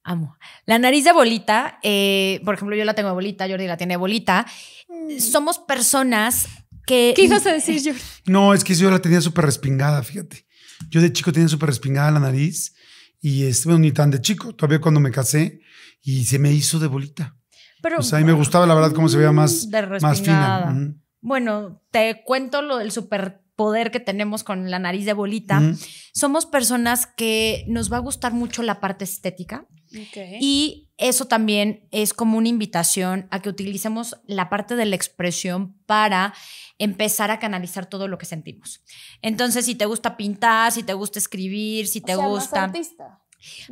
Amo. La nariz de bolita, eh, por ejemplo, yo la tengo bolita, Jordi la tiene bolita. Mm. Somos personas que... ¿Qué ibas decir, Jordi? No, es que yo la tenía súper respingada, fíjate. Yo de chico tenía súper respingada la nariz y estuve ni tan de chico, todavía cuando me casé y se me hizo de bolita. Pero, o a mí me gustaba la verdad cómo se veía más, mm, más fina. Bueno, te cuento lo del superpoder que tenemos con la nariz de bolita. Somos personas que nos va a gustar mucho la parte estética. Y eso también es como una invitación a que utilicemos la parte de la expresión para empezar a canalizar todo lo que sentimos. Entonces, si te gusta pintar, si te gusta escribir, si te gusta...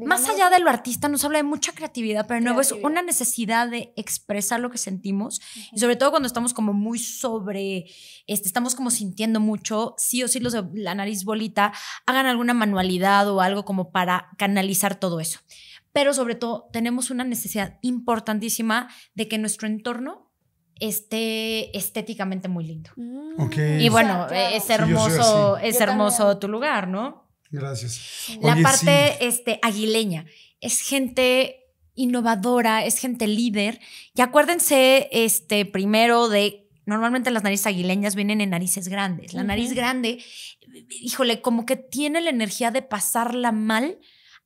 Más allá de lo artista, nos habla de mucha creatividad, pero de nuevo es una necesidad de expresar lo que sentimos. Y sobre todo cuando estamos como muy sobre, este, estamos como sintiendo mucho, sí o sí los la nariz bolita, hagan alguna manualidad o algo como para canalizar todo eso pero sobre todo tenemos una necesidad importantísima de que nuestro entorno esté estéticamente muy lindo. Mm. Y bueno, es hermoso, es hermoso tu lugar, ¿no? Gracias. la parte este, aguileña es gente innovadora, es gente líder. Y acuérdense, este, primero de, normalmente las narices aguileñas vienen en narices grandes. La nariz grande, híjole, como que tiene la energía de pasarla mal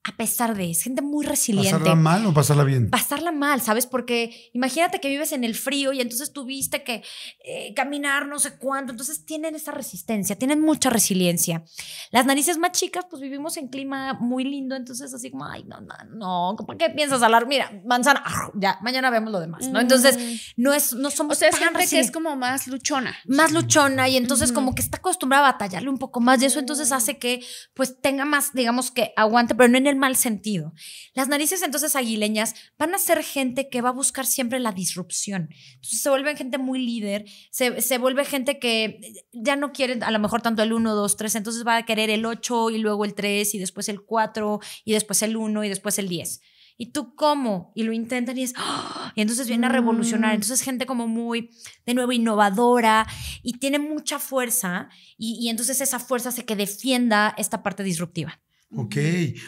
a pesar de, es gente muy resiliente. ¿Pasarla mal o pasarla bien? Pasarla mal, ¿sabes? Porque imagínate que vives en el frío y entonces tuviste que eh, caminar no sé cuánto, entonces tienen esa resistencia, tienen mucha resiliencia. Las narices más chicas, pues vivimos en clima muy lindo, entonces así como, ay, no, no, no, ¿por qué piensas hablar? Mira, manzana, ya, mañana vemos lo demás, ¿no? Entonces, no, es, no somos... O sea, tan que es como más luchona. Más luchona y entonces como que está acostumbrada a batallarle un poco más y eso entonces hace que pues tenga más, digamos que aguante, pero no en el mal sentido. Las narices entonces aguileñas van a ser gente que va a buscar siempre la disrupción. Entonces se vuelven gente muy líder, se, vuelve gente que eh, ya no quiere a lo mejor tanto el 1, 2, 3, entonces va a querer el 8 y luego el 3 y después el 4 y después el 1 y después el 10. ¿Y tú cómo? Y lo intentan y es, ¡ah! y entonces viene a revolucionar. Entonces mm. gente como muy, de nuevo, innovadora y tiene mucha fuerza y, y entonces esa fuerza hace que defienda esta parte disruptiva. Ok.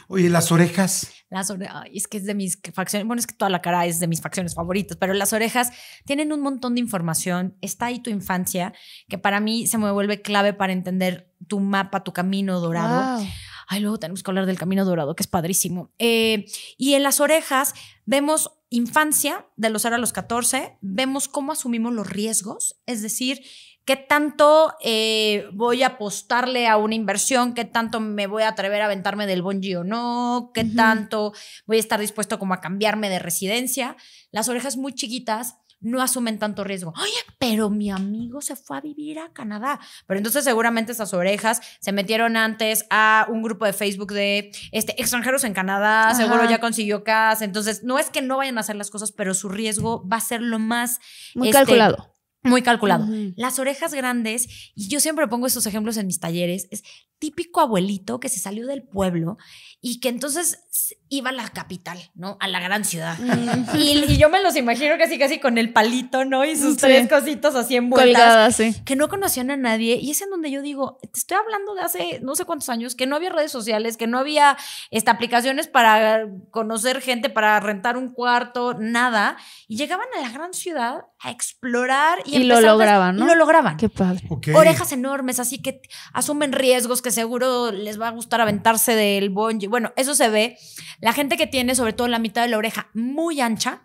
Oye, ¿las orejas? Las orejas, es que es de mis facciones, bueno, es que toda la cara es de mis facciones favoritas, pero las orejas tienen un montón de información. Está ahí tu infancia, que para mí se me vuelve clave para entender tu mapa, tu camino dorado. Ay, luego tenemos que hablar del camino dorado, que es padrísimo. Eh, y en las orejas vemos infancia, de los 0 a los 14, vemos cómo asumimos los riesgos, es decir, ¿Qué tanto eh, voy a apostarle a una inversión? ¿Qué tanto me voy a atrever a aventarme del bungee o no? ¿Qué tanto voy a estar dispuesto como a cambiarme de residencia? Las orejas muy chiquitas no asumen tanto riesgo. Oye, pero mi amigo se fue a vivir a Canadá. Pero entonces seguramente esas orejas se metieron antes a un grupo de Facebook de este, extranjeros en Canadá, seguro ya consiguió casa. Entonces, no es que no vayan a hacer las cosas, pero su riesgo va a ser lo más... Muy calculado muy calculado. Las orejas grandes, y yo siempre pongo estos ejemplos en mis talleres, es típico abuelito que se salió del pueblo y que entonces iba a la capital, ¿no? A la gran ciudad. Mm. y, yo me los imagino casi casi con el palito, ¿no? Y sus tres cositos así envueltas. Colgadas, Que no conocían a nadie. Y es en donde yo digo, te estoy hablando de hace no sé cuántos años, que no había redes sociales, que no había este, aplicaciones para conocer gente, para rentar un cuarto, nada. Y llegaban a la gran ciudad explorar y, lo lograban, ¿no? Lo lograban. Qué padre. Orejas enormes, así que asumen riesgos que seguro les va a gustar aventarse del bungee. Bueno, eso se ve. La gente que tiene sobre todo la mitad de la oreja muy ancha,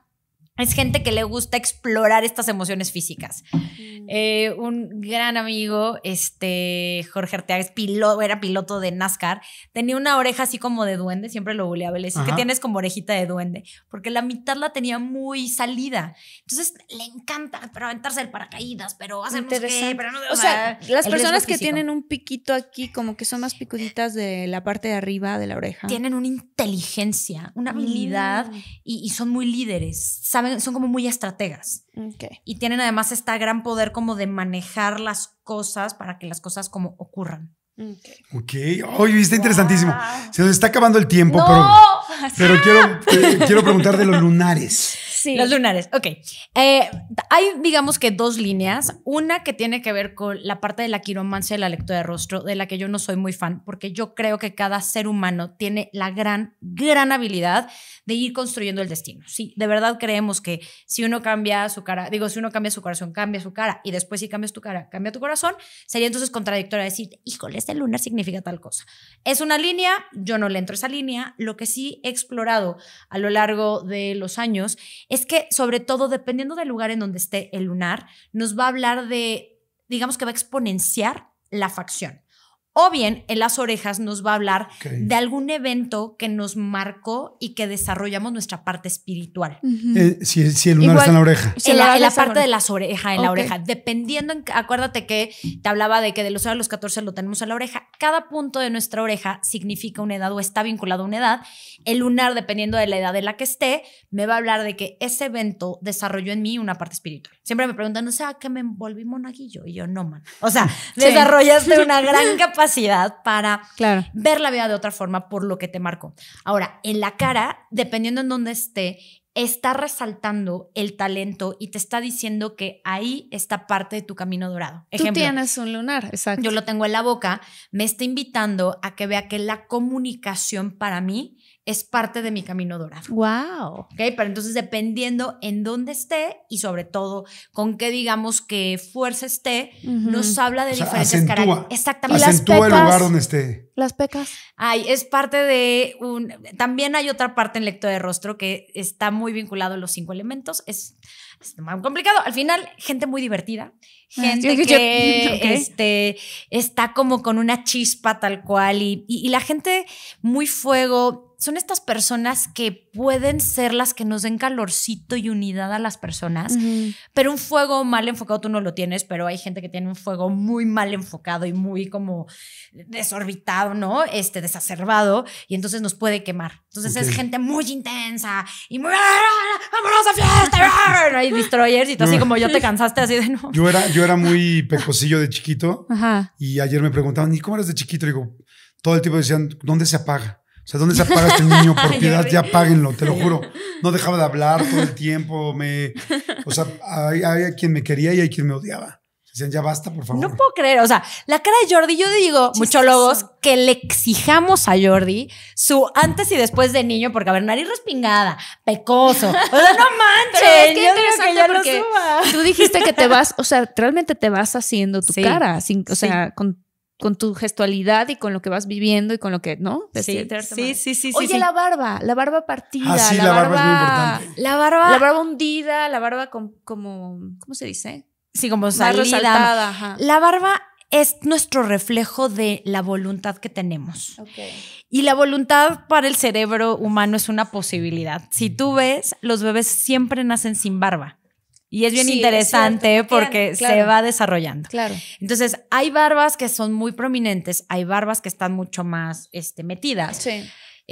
es gente que le gusta explorar estas emociones físicas. Mm. Eh, un gran amigo, este Jorge Arteaga, piloto, era piloto de NASCAR, tenía una oreja así como de duende, siempre lo buleaba, le decía que tienes como orejita de duende, porque la mitad la tenía muy salida. Entonces le encanta, pero aventarse el paracaídas, pero hacer que no, O sea, las personas que tienen un piquito aquí, como que son más picuditas de la parte de arriba de la oreja. Tienen una inteligencia, una habilidad mm. y, y son muy líderes, saben son como muy estrategas. Y tienen además este gran poder como de manejar las cosas para que las cosas como ocurran. Ok, oye, está interesantísimo. Se nos está acabando el tiempo, pero, pero quiero, eh, quiero preguntar de los lunares. Los lunares, ok. Eh, hay, digamos que dos líneas. Una que tiene que ver con la parte de la quiromancia y la lectura de rostro, de la que yo no soy muy fan, porque yo creo que cada ser humano tiene la gran, gran habilidad de ir construyendo el destino. Sí, de verdad creemos que si uno cambia su cara, digo, si uno cambia su corazón, cambia su cara, y después si cambias tu cara, cambia tu corazón, sería entonces contradictorio decir, híjole, este lunar significa tal cosa. Es una línea, yo no le entro a esa línea. Lo que sí he explorado a lo largo de los años es que sobre todo, dependiendo del lugar en donde esté el lunar, nos va a hablar de, digamos que va a exponenciar la facción. O bien en las orejas nos va a hablar de algún evento que nos marcó y que desarrollamos nuestra parte espiritual. Eh, si, el lunar está en la oreja. En la, parte de las orejas, en la oreja. Dependiendo, acuérdate que te hablaba de que de los a los 14 lo tenemos en la oreja. Cada punto de nuestra oreja significa una edad o está vinculado a una edad. El lunar, dependiendo de la edad en la que esté, me va a hablar de que ese evento desarrolló en mí una parte espiritual. Siempre me preguntan, o sea, que me envolví monaguillo. Y yo, no, man. O sea, desarrollaste una gran capacidad capacidad para ver la vida de otra forma por lo que te marco. Ahora, en la cara, dependiendo en dónde esté, está resaltando el talento y te está diciendo que ahí está parte de tu camino dorado. Tú tienes un lunar, exacto. Yo lo tengo en la boca, me está invitando a que vea que la comunicación para mí es parte de mi camino dorado. ¡Wow! Ok, pero entonces dependiendo en dónde esté y sobre todo con qué, digamos, que fuerza esté, nos habla de diferentes Exactamente. las pecas, el lugar donde esté. Las pecas. Ay, es parte de un. También hay otra parte en lectura de rostro que está muy vinculado a los cinco elementos. Es es muy complicado. Al final, gente muy divertida, ah, gente que este, está como con una chispa tal cual y, la gente muy fuego son estas personas que pueden ser las que nos den calorcito y unidad a las personas, pero un fuego mal enfocado tú no lo tienes, pero hay gente que tiene un fuego muy mal enfocado y muy como desorbitado, ¿no? Este, desacerbado, y entonces nos puede quemar. Entonces es gente muy intensa y muy, ah, ah, ¡vámonos a fiesta! destroyers y tú así como yo te cansaste así de no. Yo era, yo era muy pecosillo de chiquito y ayer me preguntaban, ¿y cómo eres de chiquito? Y digo, todo el tiempo decían, ¿dónde se apaga? O sea, ¿dónde se apaga este niño? Por piedad, ya apáguenlo, te lo juro. No dejaba de hablar todo el tiempo. Me, o sea, había quien me quería y hay quien me odiaba. Dicen, ya basta, por favor. No puedo creer. O sea, la cara de Jordi, yo digo, muchólogos, que le exijamos a Jordi su antes y después de niño, porque a ver, nariz respingada, pecoso. O sea, no manches. que yo que ya suba. tú dijiste que te vas, o sea, realmente te vas haciendo tu cara, sin, o sea, con tu gestualidad y con lo que vas viviendo y con lo que, ¿no? Sí, pues, eh, sí, sí, sí, Oye, la barba, la barba partida. Ah, la, barba, es La barba. La barba hundida, la barba con, como, ¿cómo se dice? Sí, como salida. La barba es nuestro reflejo de la voluntad que tenemos. Y la voluntad para el cerebro humano es una posibilidad. Si tú ves, los bebés siempre nacen sin barba. Y es bien interesante porque se va desarrollando. Claro. Entonces, hay barbas que son muy prominentes, hay barbas que están mucho más este, metidas. Sí.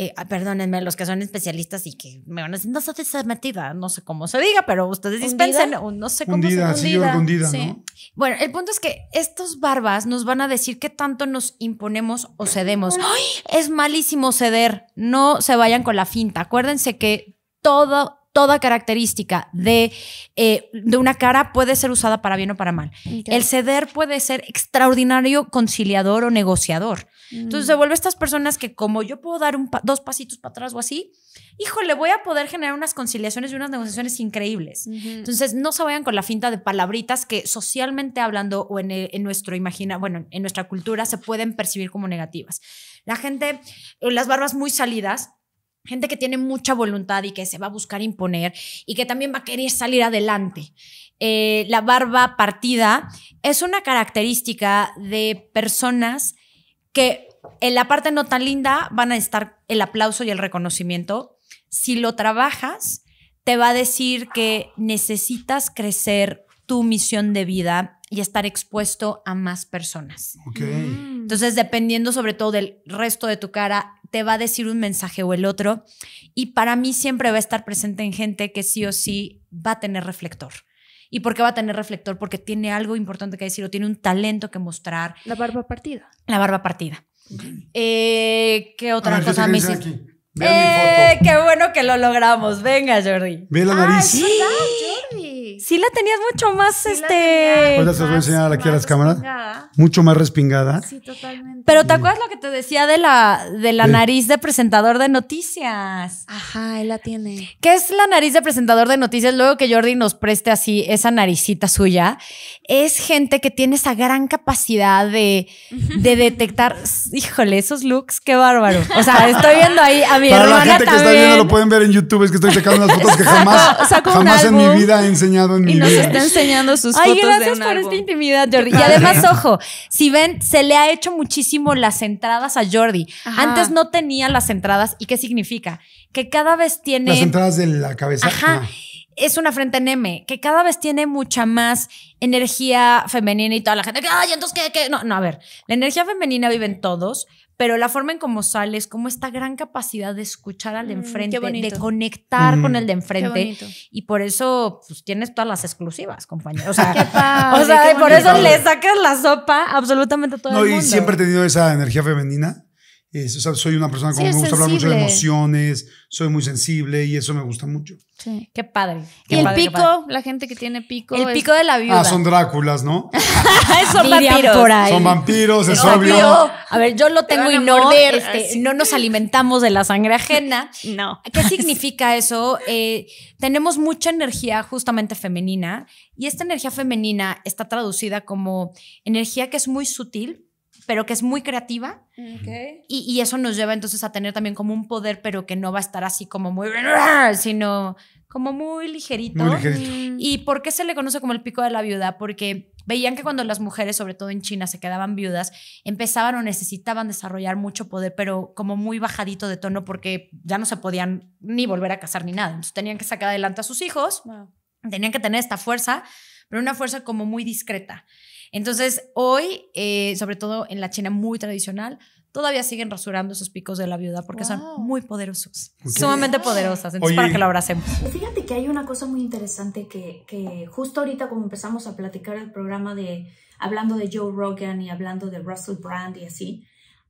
Eh, ah, perdónenme, los que son especialistas y que me van a decir, no metida, no sé cómo se diga, pero ustedes dispensen, o no sé cómo se hundida. Bueno, el punto es que estos barbas nos van a decir qué tanto nos imponemos o cedemos. Es malísimo ceder, no se vayan con la finta. Acuérdense que toda característica de, eh, de, una cara puede ser usada para bien o para mal. El ceder puede ser extraordinario conciliador o negociador. Entonces mm. se vuelven estas personas que como yo puedo dar un dos pasitos para atrás o así, híjole, voy a poder generar unas conciliaciones y unas negociaciones increíbles. Entonces no se vayan con la finta de palabritas que socialmente hablando o en, eh, en nuestro imagina, bueno, en nuestra cultura se pueden percibir como negativas. La gente, eh, las barbas muy salidas, gente que tiene mucha voluntad y que se va a buscar imponer y que también va a querer salir adelante. Eh, la barba partida es una característica de personas que en la parte no tan linda van a estar el aplauso y el reconocimiento. Si lo trabajas, te va a decir que necesitas crecer tu misión de vida y estar expuesto a más personas. Mm. Entonces, dependiendo sobre todo del resto de tu cara, te va a decir un mensaje o el otro. Y para mí siempre va a estar presente en gente que sí o sí va a tener reflector. ¿Y por qué va a tener reflector? Porque tiene algo importante que decir o tiene un talento que mostrar. La barba partida. La barba partida. Eh, ¿Qué otra cosa me hiciste? Eh, qué bueno que lo logramos. Venga, Jordi. Ve la nariz. Sí. la tenías mucho más, este... voy a enseñar aquí a las cámaras. Mucho más respingada. Sí, totalmente. Pero ¿te mm. acuerdas lo que te decía de la, de la nariz de presentador de noticias? Ajá, él la tiene. ¿Qué es la nariz de presentador de noticias? Luego que Jordi nos preste así esa naricita suya. Es gente que tiene esa gran capacidad de, de detectar... Híjole, esos looks, qué bárbaro. O sea, estoy viendo ahí a mi Para la gente que está viendo lo pueden ver en YouTube, es que estoy sacando las fotos que jamás, jamás en mi vida he enseñado y nos está enseñando sus Ay, gracias por esta intimidad, Jordi. Y además, ojo, si ven, se le ha hecho muchísimo las entradas a Jordi. Antes no tenía las entradas. ¿Y qué significa? Que cada vez tiene... Las entradas de la cabeza. Ajá. Ah. es una frente en M, que cada vez tiene mucha más energía femenina y toda la gente, ay, entonces, ¿qué? No, no, a ver, la energía femenina vive todos, pero la forma en cómo sales, como esta gran capacidad de escuchar al de mm, enfrente, de conectar con el de mm. enfrente. Y por eso pues, tienes todas las exclusivas, compañero. O sea, por eso le sacas la sopa absolutamente a todo el mundo. y siempre he tenido esa energía femenina soy una persona como me gusta hablar mucho de emociones, soy muy sensible y eso me gusta mucho. Sí, qué padre. y el pico, la gente que tiene pico. El pico de la vida Ah, son Dráculas, ¿no? son vampiros. Son vampiros, es obvio. A ver, yo lo tengo y no, este, no nos alimentamos de la sangre ajena. no. ¿Qué significa eso? Eh, tenemos mucha energía justamente femenina y esta energía femenina está traducida como energía que es muy sutil, pero que es muy creativa. Mm, y, eso nos lleva entonces a tener también como un poder, pero que no va a estar así como muy, sino como muy ligerito. Mm. ¿Y por qué se le conoce como el pico de la viuda? Porque veían que cuando las mujeres, sobre todo en China, se quedaban viudas, empezaban o necesitaban desarrollar mucho poder, pero como muy bajadito de tono porque ya no se podían ni volver a casar ni nada. Entonces tenían que sacar adelante a sus hijos, tenían que tener esta fuerza, pero una fuerza como muy discreta. Entonces, hoy, eh, sobre todo en la China muy tradicional, todavía siguen rasurando esos picos de la viuda porque son muy poderosos, sumamente poderosas. Entonces, para que lo abracemos. Fíjate que hay una cosa muy interesante que, que justo ahorita como empezamos a platicar el programa de, hablando de Joe Rogan y hablando de Russell Brand y así,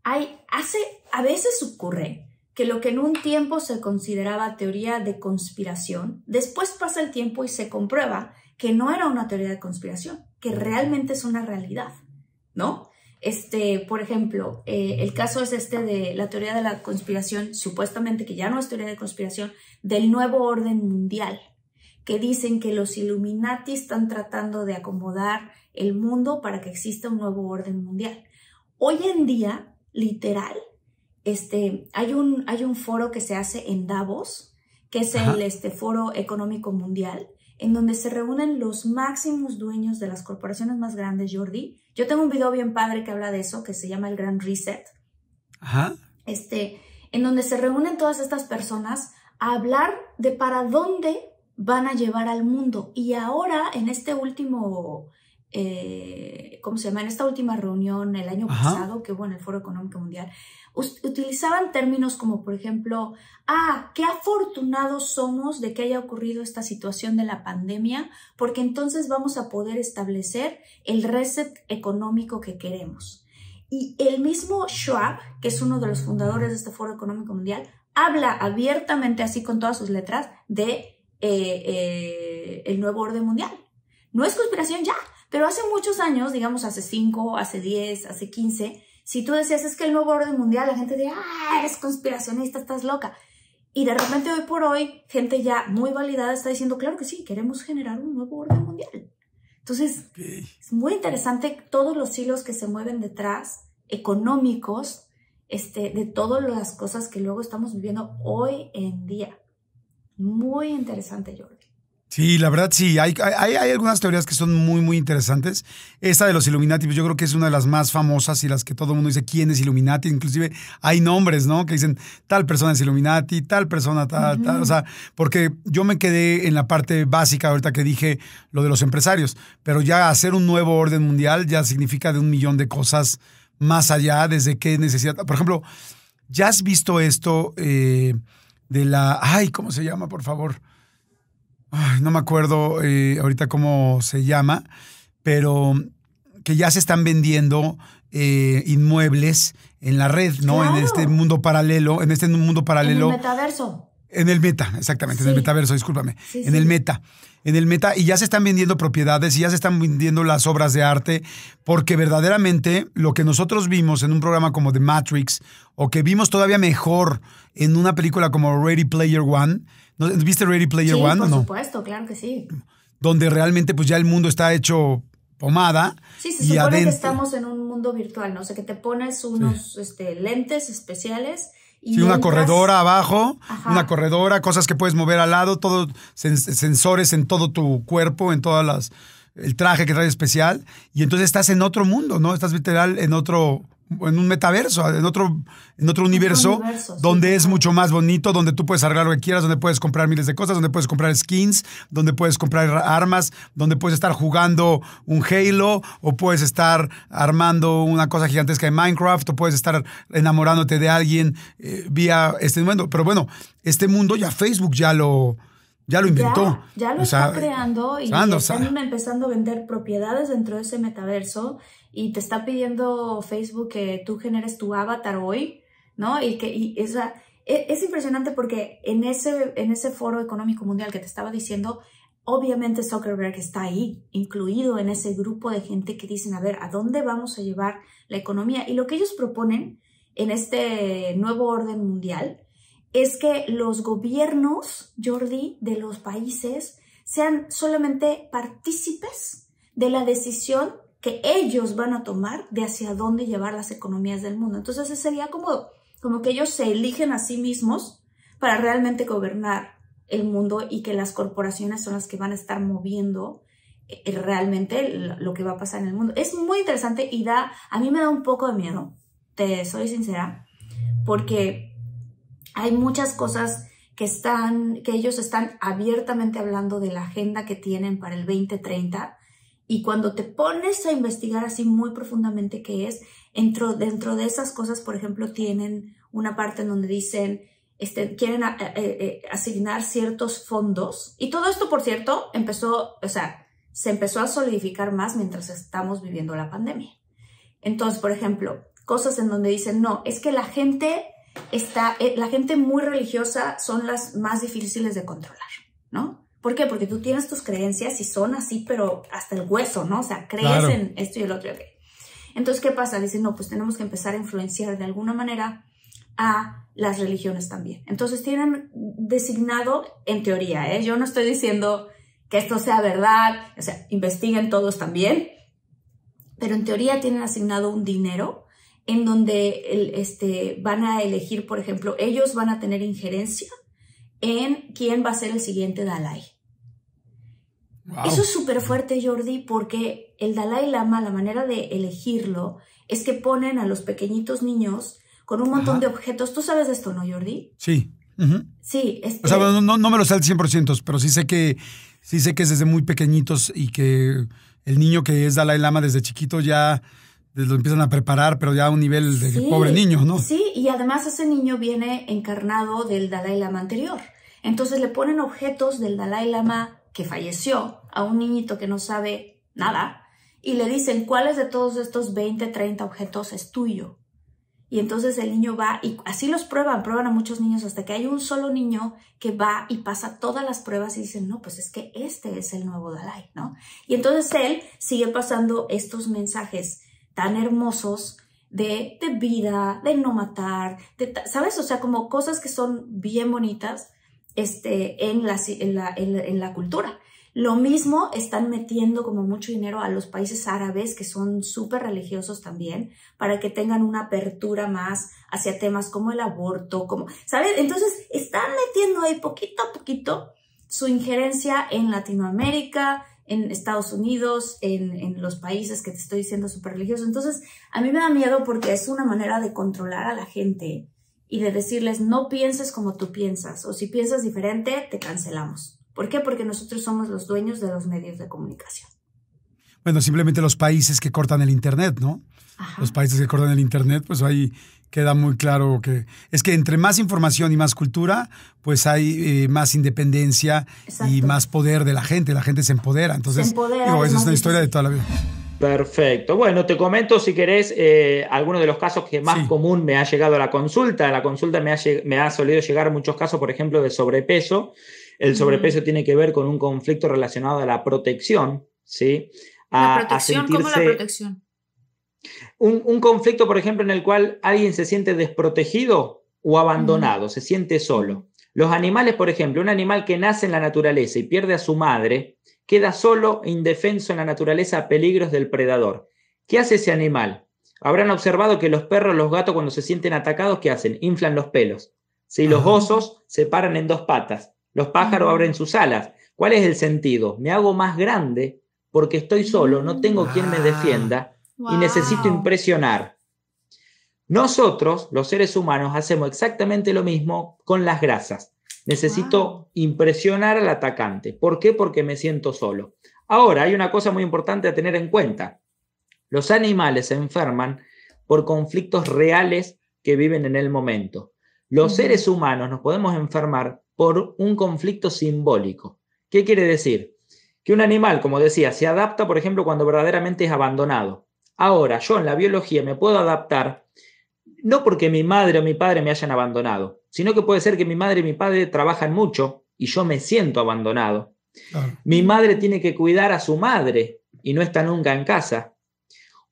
hay, hace, a veces ocurre que lo que en un tiempo se consideraba teoría de conspiración, después pasa el tiempo y se comprueba que no era una teoría de conspiración, que realmente es una realidad, ¿no? Este, por ejemplo, eh, el caso es este de la teoría de la conspiración, supuestamente que ya no es teoría de conspiración, del nuevo orden mundial, que dicen que los Illuminati están tratando de acomodar el mundo para que exista un nuevo orden mundial. Hoy en día, literal, este, hay, un, hay un foro que se hace en Davos, que es el este, Foro Económico Mundial, en donde se reúnen los máximos dueños de las corporaciones más grandes, Jordi. Yo tengo un video bien padre que habla de eso, que se llama El Gran Reset. Ajá. Este, en donde se reúnen todas estas personas a hablar de para dónde van a llevar al mundo. Y ahora, en este último eh, ¿cómo se llama? En esta última reunión el año pasado que hubo en el Foro Económico Mundial, utilizaban términos como, por ejemplo, ah, qué afortunados somos de que haya ocurrido esta situación de la pandemia, porque entonces vamos a poder establecer el reset económico que queremos. Y el mismo Schwab, que es uno de los fundadores de este Foro Económico Mundial, habla abiertamente, así con todas sus letras, de eh, eh, el nuevo orden mundial. No es conspiración ya, pero hace muchos años, digamos hace 5, hace 10, hace 15, si tú decías es que el nuevo orden mundial, la gente diría, ah, eres conspiracionista, estás loca. Y de repente hoy por hoy, gente ya muy validada está diciendo, claro que sí, queremos generar un nuevo orden mundial. Entonces, es muy interesante todos los hilos que se mueven detrás, económicos, este, de todas las cosas que luego estamos viviendo hoy en día. Muy interesante, yo. Sí, la verdad sí, hay, hay, algunas teorías que son muy, muy interesantes. Esta de los Illuminati, pues yo creo que es una de las más famosas y las que todo el mundo dice quién es Illuminati. Inclusive hay nombres, ¿no? Que dicen tal persona es Illuminati, tal persona, tal, tal. O sea, porque yo me quedé en la parte básica ahorita que dije lo de los empresarios, pero ya hacer un nuevo orden mundial ya significa de un millón de cosas más allá, desde qué necesidad. Por ejemplo, ¿ya has visto esto eh, de la... Ay, ¿cómo se llama, por favor? no me acuerdo eh, ahorita cómo se llama, pero que ya se están vendiendo eh, inmuebles en la red, ¿no? En este mundo paralelo, en este mundo paralelo. En el metaverso. En el meta, exactamente, en el metaverso, discúlpame. en el meta. En el meta, y ya se están vendiendo propiedades y ya se están vendiendo las obras de arte, porque verdaderamente lo que nosotros vimos en un programa como The Matrix, o que vimos todavía mejor en una película como Ready Player One, ¿Viste Ready Player One por supuesto, claro que sí. Donde realmente pues ya el mundo está hecho pomada. Sí, se y supone que estamos en un mundo virtual, ¿no? O sea, que te pones unos este, lentes especiales y sí, una corredora abajo, una corredora, cosas que puedes mover al lado, todos sensores en todo tu cuerpo, en todas las el traje que trae especial y entonces estás en otro mundo, ¿no? Estás literal en otro en un metaverso, en otro, en otro universo, donde es mucho más bonito, donde tú puedes arreglar lo que quieras, donde puedes comprar miles de cosas, donde puedes comprar skins, donde puedes comprar armas, donde puedes estar jugando un Halo, o puedes estar armando una cosa gigantesca en Minecraft, o puedes estar enamorándote de alguien eh, vía este mundo. Pero bueno, este mundo ya Facebook ya lo, ya lo inventó. Ya, lo está creando y empezando a vender propiedades dentro de ese metaverso y te está pidiendo Facebook que tú generes tu avatar hoy, ¿no? Y que esa, e, es, impresionante porque en ese, en ese foro económico mundial que te estaba diciendo, obviamente Zuckerberg está ahí, incluido en ese grupo de gente que dicen, a ver, ¿a dónde vamos a llevar la economía? Y lo que ellos proponen en este nuevo orden mundial es que los gobiernos, Jordi, de los países sean solamente partícipes de la decisión que ellos van a tomar de hacia dónde llevar las economías del mundo. Entonces sería como, como que ellos se eligen a sí mismos para realmente gobernar el mundo y que las corporaciones son las que van a estar moviendo eh, realmente lo que va a pasar en el mundo. Es muy interesante y da, a mí me da un poco de miedo, te soy sincera, porque hay muchas cosas que, están, que ellos están abiertamente hablando de la agenda que tienen para el 2030 y cuando te pones a investigar así muy profundamente qué es, dentro, dentro de esas cosas, por ejemplo, tienen una parte en donde dicen, este, quieren eh, eh, eh, asignar ciertos fondos. Y todo esto, por cierto, empezó, o sea, se empezó a solidificar más mientras estamos viviendo la pandemia. Entonces, por ejemplo, cosas en donde dicen, no, es que la gente está, eh, la gente muy religiosa son las más difíciles de controlar, ¿no? ¿Por qué? Porque tú tienes tus creencias y son así, pero hasta el hueso, ¿no? O sea, crees en esto y el otro. Okay. Entonces, ¿qué pasa? Dicen, no, pues tenemos que empezar a influenciar de alguna manera a las religiones también. Entonces, tienen designado, en teoría, ¿eh? yo no estoy diciendo que esto sea verdad, o sea, investiguen todos también, pero en teoría tienen asignado un dinero en donde el, este, van a elegir, por ejemplo, ellos van a tener injerencia en quién va a ser el siguiente Dalai. Eso es súper fuerte, Jordi, porque el Dalai Lama, la manera de elegirlo es que ponen a los pequeñitos niños con un montón de objetos. ¿Tú sabes de esto, no, Jordi? Sí. Sí. Este o sea, no, me lo sé al 100%, pero sí sé que sí sé que es desde muy pequeñitos y que el niño que es Dalai Lama desde chiquito ya lo empiezan a preparar, pero ya a un nivel de pobre niño, ¿no? Sí, y además ese niño viene encarnado del Dalai Lama anterior. Entonces le ponen objetos del Dalai Lama que falleció a un niñito que no sabe nada y le dicen, ¿cuáles de todos estos 20, 30 objetos es tuyo? Y entonces el niño va y así los prueban, prueban a muchos niños hasta que hay un solo niño que va y pasa todas las pruebas y dicen, no, pues es que este es el nuevo Dalai, ¿no? Y entonces él sigue pasando estos mensajes tan hermosos de, de vida, de no matar, ¿sabes? O sea, como cosas que son bien bonitas este, en, la, cultura. Lo mismo están metiendo como mucho dinero a los países árabes, que son súper religiosos también, para que tengan una apertura más hacia temas como el aborto, como, ¿sabes? Entonces, están metiendo ahí poquito a poquito su injerencia en Latinoamérica, en Estados Unidos, en, en los países que te estoy diciendo súper religiosos. Entonces, a mí me da miedo porque es una manera de controlar a la gente y de decirles, no pienses como tú piensas, o si piensas diferente, te cancelamos. ¿Por qué? Porque nosotros somos los dueños de los medios de comunicación. Bueno, simplemente los países que cortan el Internet, ¿no? Los países que cortan el Internet, pues hay queda muy claro que es que entre más información y más cultura, pues hay eh, más independencia y más poder de la gente, la gente se empodera. Entonces, esa es una historia de toda la vida. Perfecto. Bueno, te comento si querés eh, algunos de los casos que más común me ha llegado a la consulta. la consulta me ha, me ha solido llegar muchos casos, por ejemplo, de sobrepeso. El sobrepeso tiene que ver con un conflicto relacionado a la protección, ¿sí? ¿La protección? ¿Cómo la protección? Un, conflicto, por ejemplo, en el cual alguien se siente desprotegido o abandonado, se siente solo. Los animales, por ejemplo, un animal que nace en la naturaleza y pierde a su madre, queda solo e indefenso en la naturaleza a peligros del predador. ¿Qué hace ese animal? Habrán observado que los perros, los gatos, cuando se sienten atacados, ¿qué hacen? Inflan los pelos. Si los osos se paran en dos patas, los pájaros abren sus alas. ¿Cuál es el sentido? Me hago más grande porque estoy solo, no tengo quien me ah. defienda y necesito impresionar. Nosotros, los seres humanos, hacemos exactamente lo mismo con las grasas. Necesito impresionar al atacante. ¿Por qué? Porque me siento solo. Ahora, hay una cosa muy importante a tener en cuenta. Los animales se enferman por conflictos reales que viven en el momento. Los seres humanos nos podemos enfermar por un conflicto simbólico. ¿Qué quiere decir? Que un animal, como decía, se adapta, por ejemplo, cuando verdaderamente es abandonado. Ahora, yo en la biología me puedo adaptar, no porque mi madre o mi padre me hayan abandonado, sino que puede ser que mi madre y mi padre trabajan mucho y yo me siento abandonado. Mi madre tiene que cuidar a su madre y no está nunca en casa.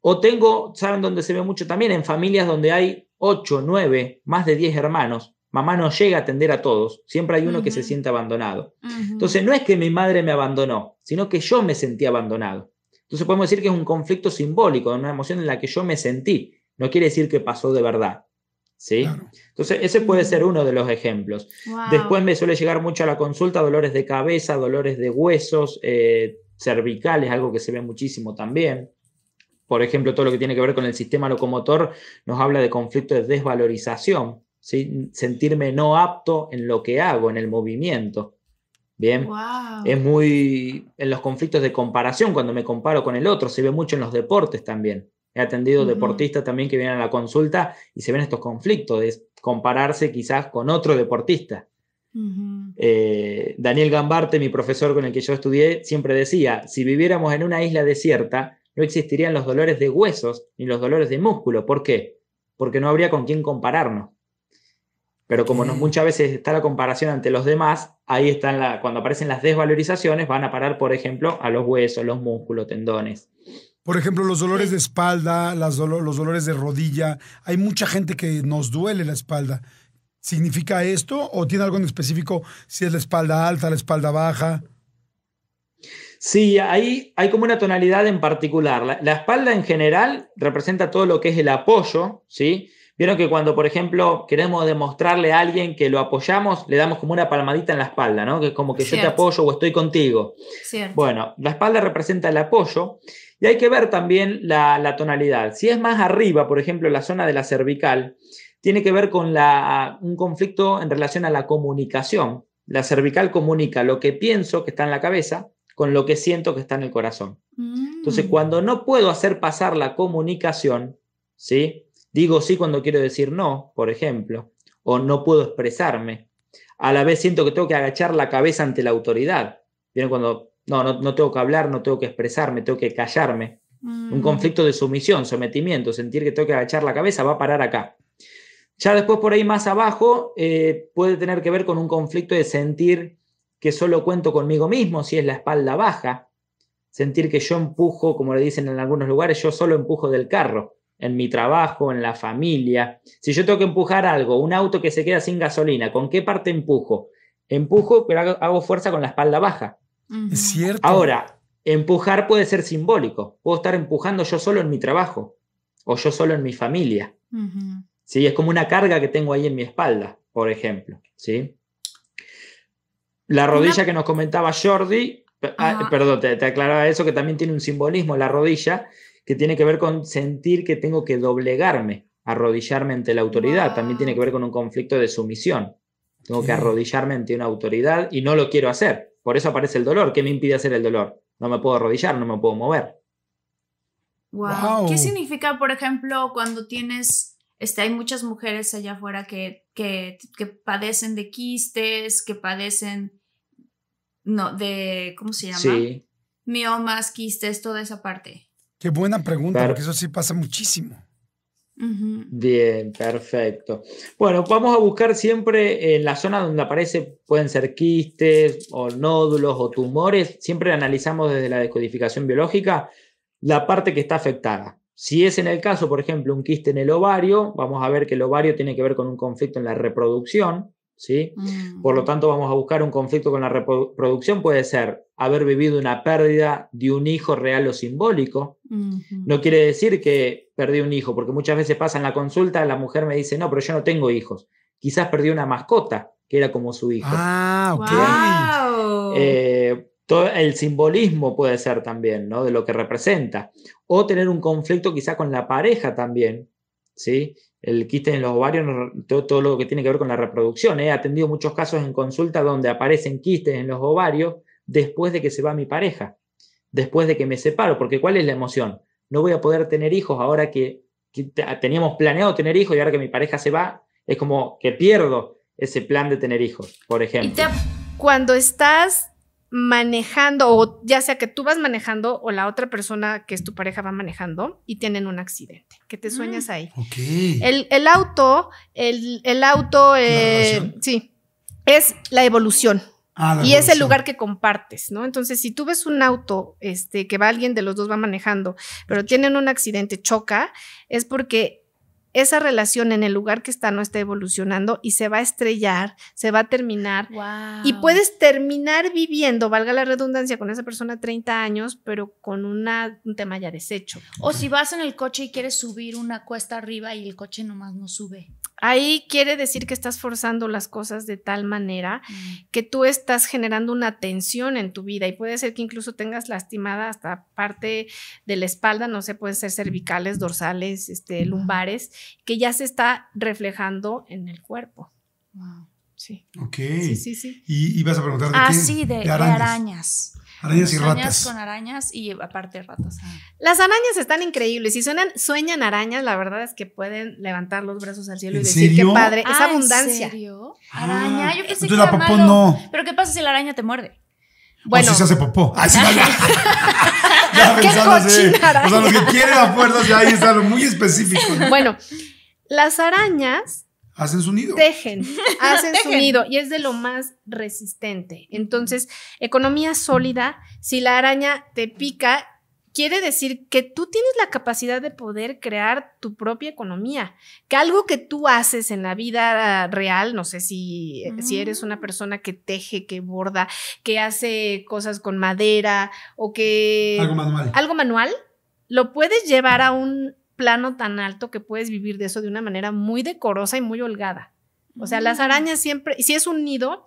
O tengo, ¿saben dónde se ve mucho también? En familias donde hay 8, 9, más de 10 hermanos. Mamá no llega a atender a todos, siempre hay uno que se siente abandonado. Entonces, no es que mi madre me abandonó, sino que yo me sentí abandonado. Entonces podemos decir que es un conflicto simbólico, una emoción en la que yo me sentí. No quiere decir que pasó de verdad. ¿Sí? Entonces, ese puede ser mm. uno de los ejemplos. Después me suele llegar mucho a la consulta dolores de cabeza, dolores de huesos, eh, cervicales, algo que se ve muchísimo también. Por ejemplo, todo lo que tiene que ver con el sistema locomotor nos habla de conflicto de desvalorización, sentirme no apto en lo que hago, en el movimiento. Bien, es muy en los conflictos de comparación cuando me comparo con el otro, se ve mucho en los deportes también. He atendido deportistas también que vienen a la consulta y se ven estos conflictos de compararse quizás con otro deportista. Eh, Daniel Gambarte, mi profesor con el que yo estudié, siempre decía, si viviéramos en una isla desierta, no existirían los dolores de huesos ni los dolores de músculo. ¿Por qué? Porque no habría con quién compararnos. Pero como no, muchas veces está la comparación ante los demás, ahí están la, cuando aparecen las desvalorizaciones, van a parar, por ejemplo, a los huesos, los músculos, tendones. Por ejemplo, los dolores de espalda, las los dolores de rodilla. Hay mucha gente que nos duele la espalda. ¿Significa esto o tiene algo en específico si es la espalda alta, la espalda baja? Sí, ahí hay como una tonalidad en particular. la espalda en general representa todo lo que es el apoyo, ¿sí? Vieron que cuando, por ejemplo, queremos demostrarle a alguien que lo apoyamos, le damos como una palmadita en la espalda, ¿no? Que es como que yo te apoyo o estoy contigo. Bueno, la espalda representa el apoyo y hay que ver también la, tonalidad. Si es más arriba, por ejemplo, la zona de la cervical, tiene que ver con un conflicto en relación a la comunicación. La cervical comunica lo que pienso que está en la cabeza con lo que siento que está en el corazón. Mm. Entonces, cuando no puedo hacer pasar la comunicación, ¿sí? Digo sí cuando quiero decir no, por ejemplo, o no puedo expresarme. A la vez siento que tengo que agachar la cabeza ante la autoridad. Viene cuando no, no, tengo que hablar, no tengo que expresarme, tengo que callarme? Un mm. conflicto de sumisión, sometimiento, sentir que tengo que agachar la cabeza va a parar acá. Ya después por ahí más abajo eh, puede tener que ver con un conflicto de sentir que solo cuento conmigo mismo si es la espalda baja, sentir que yo empujo, como le dicen en algunos lugares, yo solo empujo del carro en mi trabajo, en la familia. Si yo tengo que empujar algo, un auto que se queda sin gasolina, ¿con qué parte empujo? Empujo, pero hago, fuerza con la espalda baja. Ahora, empujar puede ser simbólico. Puedo estar empujando yo solo en mi trabajo o yo solo en mi familia. ¿Sí? Es como una carga que tengo ahí en mi espalda, por ejemplo. ¿Sí? La rodilla que nos comentaba Jordi, ah, perdón, te, te, aclaraba eso, que también tiene un simbolismo, la rodilla, que tiene que ver con sentir que tengo que doblegarme, arrodillarme ante la autoridad. También tiene que ver con un conflicto de sumisión. Tengo que arrodillarme ante una autoridad y no lo quiero hacer. Por eso aparece el dolor. ¿Qué me impide hacer el dolor? No me puedo arrodillar, no me puedo mover. Wow. ¿Qué significa, por ejemplo, cuando tienes, este, hay muchas mujeres allá afuera que, que, que padecen de quistes, que padecen, no, de, ¿cómo se llama? Sí. Miomas, quistes, toda esa parte. Qué buena pregunta, porque eso sí pasa muchísimo. Bien, perfecto. Bueno, vamos a buscar siempre en la zona donde aparece, pueden ser quistes o nódulos o tumores, siempre analizamos desde la descodificación biológica la parte que está afectada. Si es en el caso, por ejemplo, un quiste en el ovario, vamos a ver que el ovario tiene que ver con un conflicto en la reproducción, ¿sí? Mm. Por lo tanto, vamos a buscar un conflicto con la reproducción, puede ser haber vivido una pérdida de un hijo real o simbólico. No quiere decir que perdí un hijo, porque muchas veces pasa en la consulta, la mujer me dice, no, pero yo no tengo hijos. Quizás perdí una mascota, que era como su hijo. Ah, ok. Eh, todo el simbolismo puede ser también, ¿no? De lo que representa. O tener un conflicto quizá con la pareja también, ¿sí? El quiste en los ovarios, todo, todo lo que tiene que ver con la reproducción. ¿eh? He atendido muchos casos en consulta donde aparecen quistes en los ovarios después de que se va mi pareja, después de que me separo, porque ¿cuál es la emoción? No voy a poder tener hijos ahora que, ah, teníamos planeado tener hijos y ahora que mi pareja se va, es como que pierdo ese plan de tener hijos, por ejemplo. cuando estás manejando, o ya sea que tú vas manejando o la otra persona que es tu pareja va manejando y tienen un accidente, que te ah, sueñas ahí. El, auto, el, auto, eh, sí, es la evolución Ah, y es el lugar que compartes, ¿no? Entonces, si tú ves un auto este, que va alguien de los dos va manejando, pero tienen un accidente, choca, es porque esa relación en el lugar que está no está evolucionando y se va a estrellar, se va a terminar. Y puedes terminar viviendo, valga la redundancia, con esa persona 30 años, pero con una, un tema ya deshecho. O si vas en el coche y quieres subir una cuesta arriba y el coche nomás no sube. Ahí quiere decir que estás forzando las cosas de tal manera mm. que tú estás generando una tensión en tu vida y puede ser que incluso tengas lastimada hasta parte de la espalda, no sé, pueden ser cervicales, dorsales, este, lumbares, que ya se está reflejando en el cuerpo. Sí. Ok. Sí, sí, sí. ¿Y, vas a preguntar de ah, qué? sí, de, arañas. arañas. y y arañas Con arañas y aparte ratas. Ah. Las arañas están increíbles. Si suenan, sueñan arañas, la verdad es que pueden levantar los brazos al cielo y decir qué padre. Ah, es abundancia. ¿en serio? Ah, araña. Yo pensé que la era popó no. Pero ¿qué pasa si la araña te muerde? Bueno. O si se hace popó. Ay, sí, vaya. ya araña? O sea, lo que quieren a puertas ya ahí están muy específico. Bueno, las arañas hacen su nido. Tejen, hacen su nido y es de lo más resistente. Entonces, economía sólida, si la araña te pica, quiere decir que tú tienes la capacidad de poder crear tu propia economía, que algo que tú haces en la vida real, no sé si, si eres una mm. persona que teje, que borda, que hace cosas con madera o que... Algo manual. Algo manual, lo puedes llevar a un plano tan alto que puedes vivir de eso de una manera muy decorosa y muy holgada. O sea, las mm. arañas siempre, si es un nido,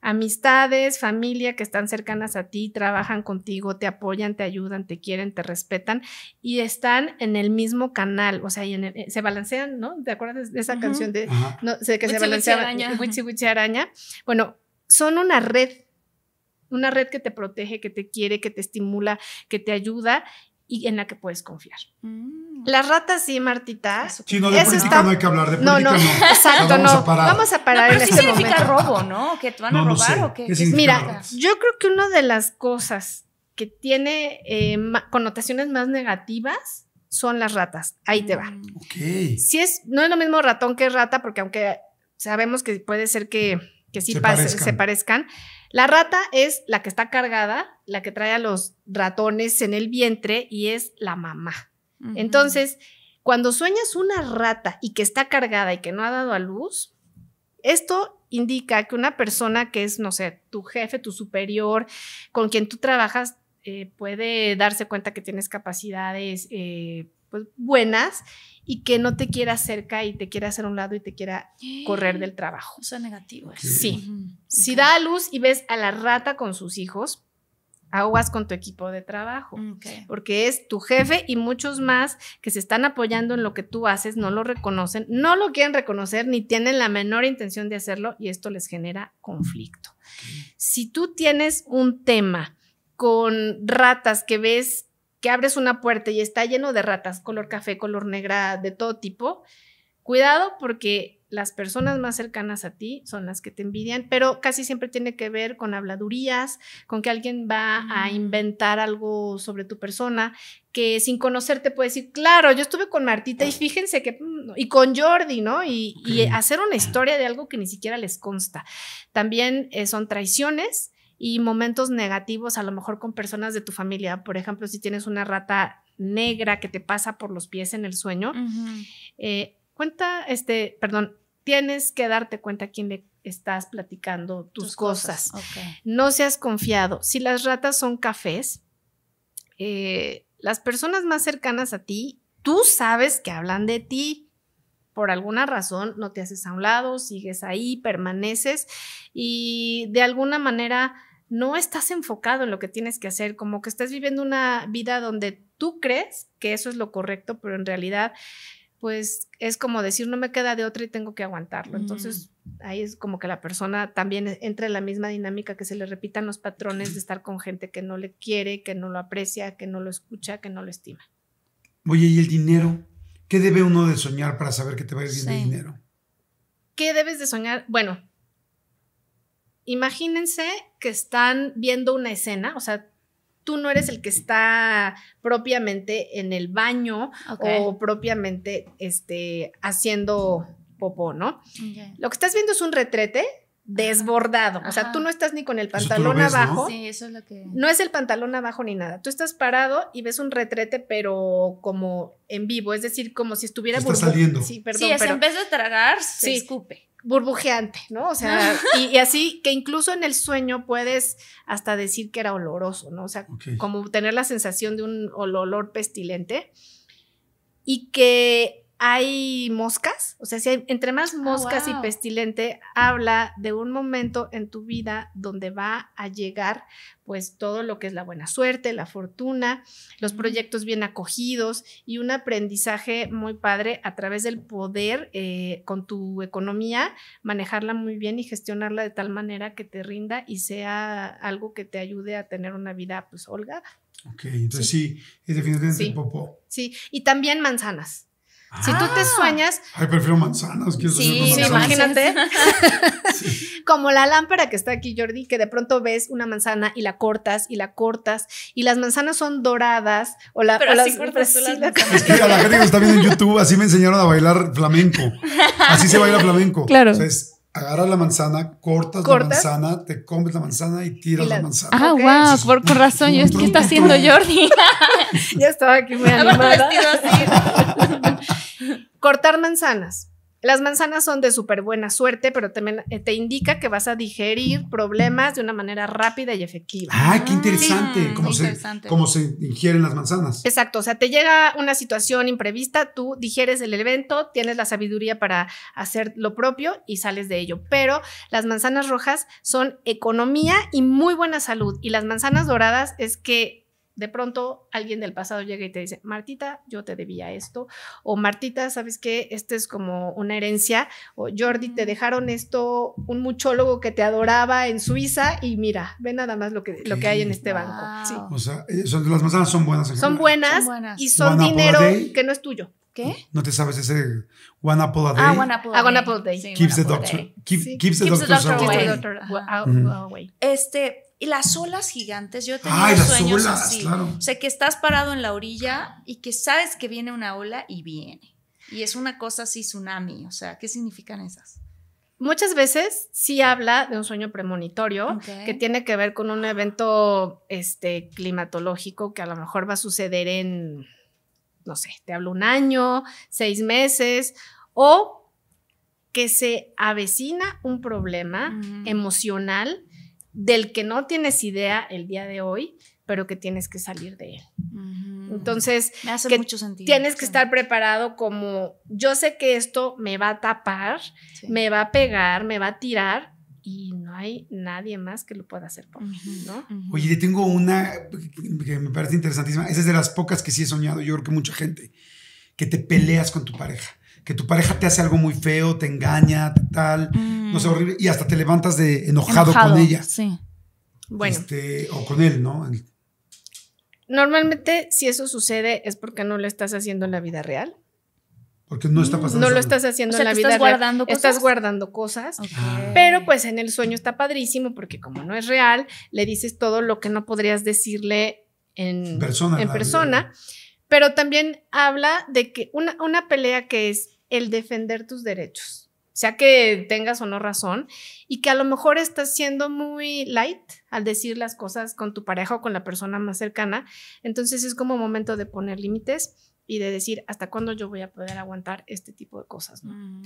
amistades, familia que están cercanas a ti, trabajan contigo, te apoyan, te ayudan, te quieren, te respetan y están en el mismo canal, o sea, eh, se balancean, ¿no? ¿Te acuerdas de esa canción de, no, de que se balanceaba? Wichi araña. Bueno, son una red, una red que te protege, que te quiere, que te estimula, que te ayuda y en la que puedes confiar. Mm. Las ratas sí, Martita. Eso, no, de eso está... no hay que hablar de política, no. no. Exacto, vamos no. A parar. Vamos a parar en este significa momento. robo, ¿no? ¿Que te van a robar o qué? Mira, yo creo que una de las cosas que tiene eh, connotaciones más negativas son las ratas. Ahí te va. Mm. Ok. Si es, no es lo mismo ratón que rata, porque aunque sabemos que puede ser que, que sí se parezcan la rata es la que está cargada, la que trae a los ratones en el vientre y es la mamá. Entonces, cuando sueñas una rata y que está cargada y que no ha dado a luz, esto indica que una persona que es, no sé, tu jefe, tu superior, con quien tú trabajas, eh, puede darse cuenta que tienes capacidades eh, pues, buenas y que no te quiera cerca y te quiera hacer un lado y te quiera correr del trabajo. O sea, negativo. Sí. Si da a luz y ves a la rata con sus hijos, aguas con tu equipo de trabajo, porque es tu jefe y muchos más que se están apoyando en lo que tú haces, no lo reconocen, no lo quieren reconocer ni tienen la menor intención de hacerlo y esto les genera conflicto. Si tú tienes un tema con ratas que ves que abres una puerta y está lleno de ratas, color café, color negra, de todo tipo, cuidado porque las personas más cercanas a ti son las que te envidian, pero casi siempre tiene que ver con habladurías, con que alguien va a mm. inventar algo sobre tu persona, que sin conocerte puede decir, claro, yo estuve con Martita y fíjense que, mm, y con Jordi, ¿no? Y, hacer una historia de algo que ni siquiera les consta. También eh, son traiciones y momentos negativos, a lo mejor con personas de tu familia. Por ejemplo, si tienes una rata negra que te pasa por los pies en el sueño, eh, cuenta, este, perdón, tienes que darte cuenta a quién le estás platicando tus, cosas. No seas confiado. Si las ratas son cafés, eh, las personas más cercanas a ti, tú sabes que hablan de ti por alguna razón no te haces a un lado, sigues ahí, permaneces y de alguna manera no estás enfocado en lo que tienes que hacer, como que estás viviendo una vida donde tú crees que eso es lo correcto, pero en realidad, pues es como decir, no me queda de otra y tengo que aguantarlo. Mm. Entonces, ahí es como que la persona también e, entra en la misma dinámica, que se le repitan los patrones de estar con gente que no le quiere, que no lo aprecia, que no lo escucha, que no lo estima. Oye, ¿y el dinero? ¿Qué debe uno de soñar para saber que te va a ir bien el dinero? ¿Qué debes de soñar? Bueno, imagínense que están viendo una escena, o sea, tú no eres el que está propiamente en el baño o propiamente este, haciendo popó, ¿no? Lo que estás viendo es un retrete desbordado, o sea, tú no estás ni con el pantalón abajo. ¿no? Sí, eso es lo que... No es el pantalón abajo ni nada, tú estás parado y ves un retrete, pero como en vivo, es decir, como si estuviera... está saliendo. Sí, perdón. Sí, es, en vez de tragar, se escupe burbujeante, ¿no? O sea, y, así que incluso en el sueño puedes hasta decir que era oloroso, ¿no? O sea, como tener la sensación de un olor pestilente y que hay moscas, o sea, si hay, entre más ah, moscas y pestilente, habla de un momento en tu vida donde va a llegar pues todo lo que es la buena suerte, la fortuna, los proyectos bien acogidos y un aprendizaje muy padre a través del poder eh, con tu economía, manejarla muy bien y gestionarla de tal manera que te rinda y sea algo que te ayude a tener una vida pues holgada. Ok, entonces sí, definitivamente popó. Sí, y también manzanas. Si tú te ah. sueñas. Ay, prefiero manzanas. Que sí, imagínate. Como la lámpara que está aquí, Jordi, que de pronto ves una manzana y la cortas y la cortas y las manzanas son doradas o la. Pero cortas tú las manzanas. Es que a la gente que está viendo en YouTube, así me enseñaron a bailar flamenco. Así se baila flamenco. Claro. Entonces agarras la manzana, cortas, la manzana, te comes la manzana y tiras la... manzana. Ah, wow, por, corazón razón. ¿Qué está haciendo Jordi? Yo estaba aquí muy animada. Cortar manzanas. Las manzanas son de súper buena suerte, pero también eh, te indica que vas a digerir problemas de una manera rápida y efectiva. Ah, qué interesante. Ah, se, cómo se ingieren las manzanas. Exacto, o sea, te llega una situación imprevista, tú digieres el evento, tienes la sabiduría para hacer lo propio y sales de ello. Pero las manzanas rojas son economía y muy buena salud. Y las manzanas doradas es que de pronto alguien del pasado llega y te dice, Martita, yo te debía esto, o Martita, ¿sabes qué? Este es como una herencia, o Jordi, te dejaron esto, un muchólogo que te adoraba en Suiza y mira, ve nada más lo que, lo que hay en este banco. O sea, eh, las manzanas son buenas. Son buenas, y son dinero que no es tuyo. ¿Qué? No te sabes ese One Apple a ah, Day. Ah, One Apple a Day. Keeps, the doctor, keeps, the doctor, Este, y las olas gigantes, yo tengo tenido sueños así. O sea, que estás parado en la orilla y que sabes que viene una ola y viene. Y es una cosa así, tsunami. O sea, ¿qué significan esas? Muchas veces sí habla de un sueño premonitorio que tiene que ver con un evento este, climatológico que a lo mejor va a suceder en, no sé, te hablo un año, seis meses, o que se avecina un problema emocional del que no tienes idea el día de hoy, pero que tienes que salir de él. Entonces, hace mucho sentido, tienes que estar preparado como yo sé que esto me va a tapar, me va a pegar, me va a tirar y no hay nadie más que lo pueda hacer por mí, Oye, tengo una que me parece interesantísima, esa es de las pocas que sí he soñado, yo creo que mucha gente, que te peleas con tu pareja que tu pareja te hace algo muy feo, te engaña, tal, no sé, mm. horrible, y hasta te levantas de enojado, con ella. Sí. Bueno. Este, o con él, ¿no? Normalmente, si eso sucede, es porque no lo estás haciendo en la vida real. Porque no está mm. pasando. No lo estás haciendo en la vida real. Guardando Estás guardando cosas. Ah. Pero pues en el sueño está padrísimo porque como no es real, le dices todo lo que no podrías decirle en persona. En persona. Pero también habla de que una, una pelea que es el defender tus derechos, sea que tengas o no razón, y que a lo mejor estás siendo muy light al decir las cosas con tu pareja o con la persona más cercana. Entonces es como momento de poner límites y de decir hasta cuándo yo voy a poder aguantar este tipo de cosas. Mm,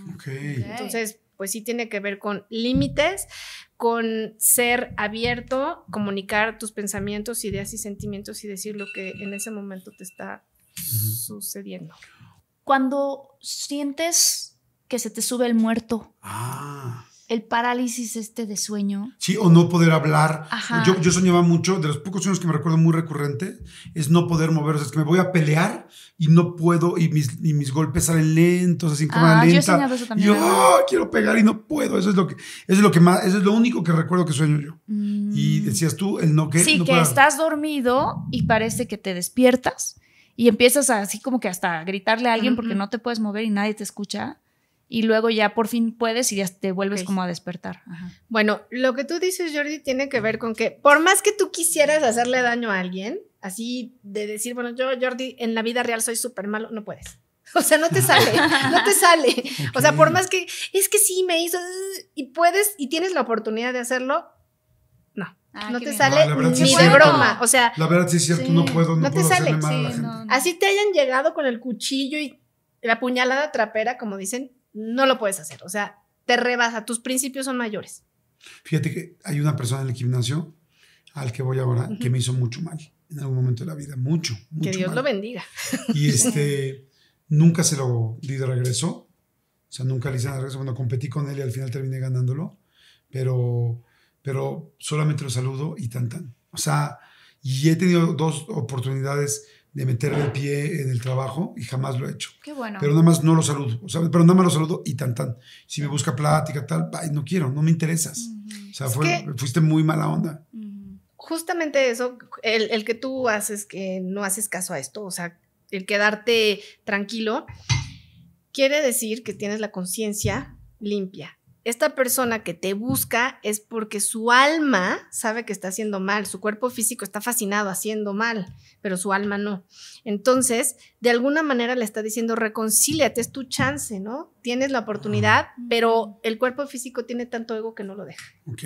entonces, pues sí tiene que ver con límites, con ser abierto, comunicar tus pensamientos, ideas y sentimientos y decir lo que en ese momento te está sucediendo. Cuando sientes que se te sube el muerto. Ah. El parálisis este de sueño. Sí, o no poder hablar. Ajá. Yo, soñaba mucho, de los pocos sueños que me recuerdo muy recurrente, es no poder moverse, es que me voy a pelear y no puedo, y mis, y mis golpes salen lentos, así como ah, he Yo eso también. yo, ah, quiero pegar y no puedo. Eso es lo que, es lo que más, es lo único que recuerdo que sueño yo. Y mm. decías tú, el no que. Sí, que estás dormido y parece que te despiertas y empiezas así como que hasta a gritarle a alguien porque no te puedes mover y nadie te escucha. Y luego ya por fin puedes y ya te vuelves como a despertar. Bueno, lo que tú dices, Jordi, tiene que ver con que por más que tú quisieras hacerle daño a alguien, así de decir, bueno, yo, Jordi, en la vida real soy súper malo, no puedes. O sea, no te sale, no te sale. O sea, por más que es que sí me hizo y puedes y tienes la oportunidad de hacerlo, Ah, no te sale ni de broma. O sea, la verdad sí es cierto, no puedo, no, te sale. Así te hayan llegado con el cuchillo y la puñalada trapera, como dicen, no lo puedes hacer. O sea, te rebasa, tus principios son mayores. Fíjate que hay una persona en el gimnasio al que voy ahora que me hizo mucho mal en algún momento de la vida, mucho. mucho que Dios lo bendiga. Y este, nunca se lo di de regreso. O sea, nunca le hice de regreso. Bueno, competí con él y al final terminé ganándolo. Pero pero solamente lo saludo y tan tan. O sea, y he tenido dos oportunidades de meterle el pie en el trabajo y jamás lo he hecho. Qué bueno. Pero nada más no lo saludo, pero nada más lo saludo y tan tan. Si me busca plática, tal, no quiero, no me interesas. O sea, fuiste muy mala onda. Justamente eso, el, que tú haces, que no haces caso a esto, o sea, el quedarte tranquilo, quiere decir que tienes la conciencia limpia esta persona que te busca es porque su alma sabe que está haciendo mal, su cuerpo físico está fascinado haciendo mal, pero su alma no. Entonces, de alguna manera le está diciendo, reconcíliate, es tu chance, ¿no? Tienes la oportunidad, pero el cuerpo físico tiene tanto ego que no lo deja. Ok.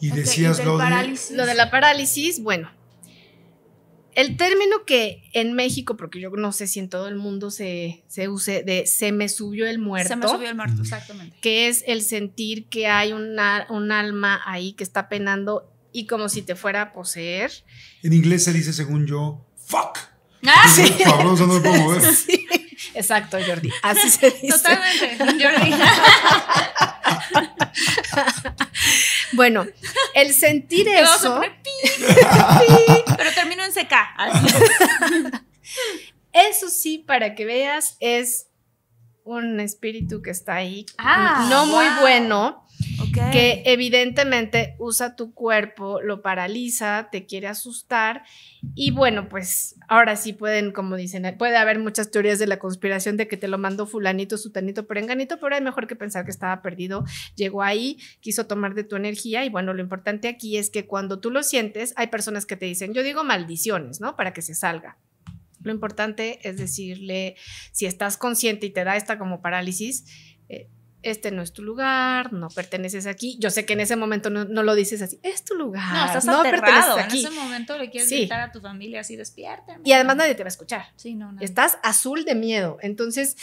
Y decías lo de la parálisis, bueno, el término que en México, porque yo no sé si en todo el mundo se, se use de se me subió el muerto. Se me subió el muerto, exactamente. Que es el sentir que hay un alma ahí que está penando y como si te fuera a poseer. En inglés se dice, según yo, fuck. Ah, sí. no puedo mover. Exacto, Jordi. Así se dice. Totalmente, Jordi. Bueno, el sentir eso. pero termino en CK. Eso sí, para que veas, es un espíritu que está ahí, ah, no muy bueno, que evidentemente usa tu cuerpo, lo paraliza, te quiere asustar y bueno, pues ahora sí pueden, como dicen, puede haber muchas teorías de la conspiración de que te lo mandó fulanito, sutanito, perenganito, pero hay mejor que pensar que estaba perdido, llegó ahí, quiso tomar de tu energía y bueno, lo importante aquí es que cuando tú lo sientes, hay personas que te dicen, yo digo maldiciones, ¿no? Para que se salga. Lo importante es decirle, si estás consciente y te da esta como parálisis, eh, este no es tu lugar, no perteneces aquí. Yo sé que en ese momento no, lo dices así, es tu lugar. No, estás En ese momento le quieres gritar a tu familia así, despierta Y además nadie te va a escuchar. Estás azul de miedo. Entonces,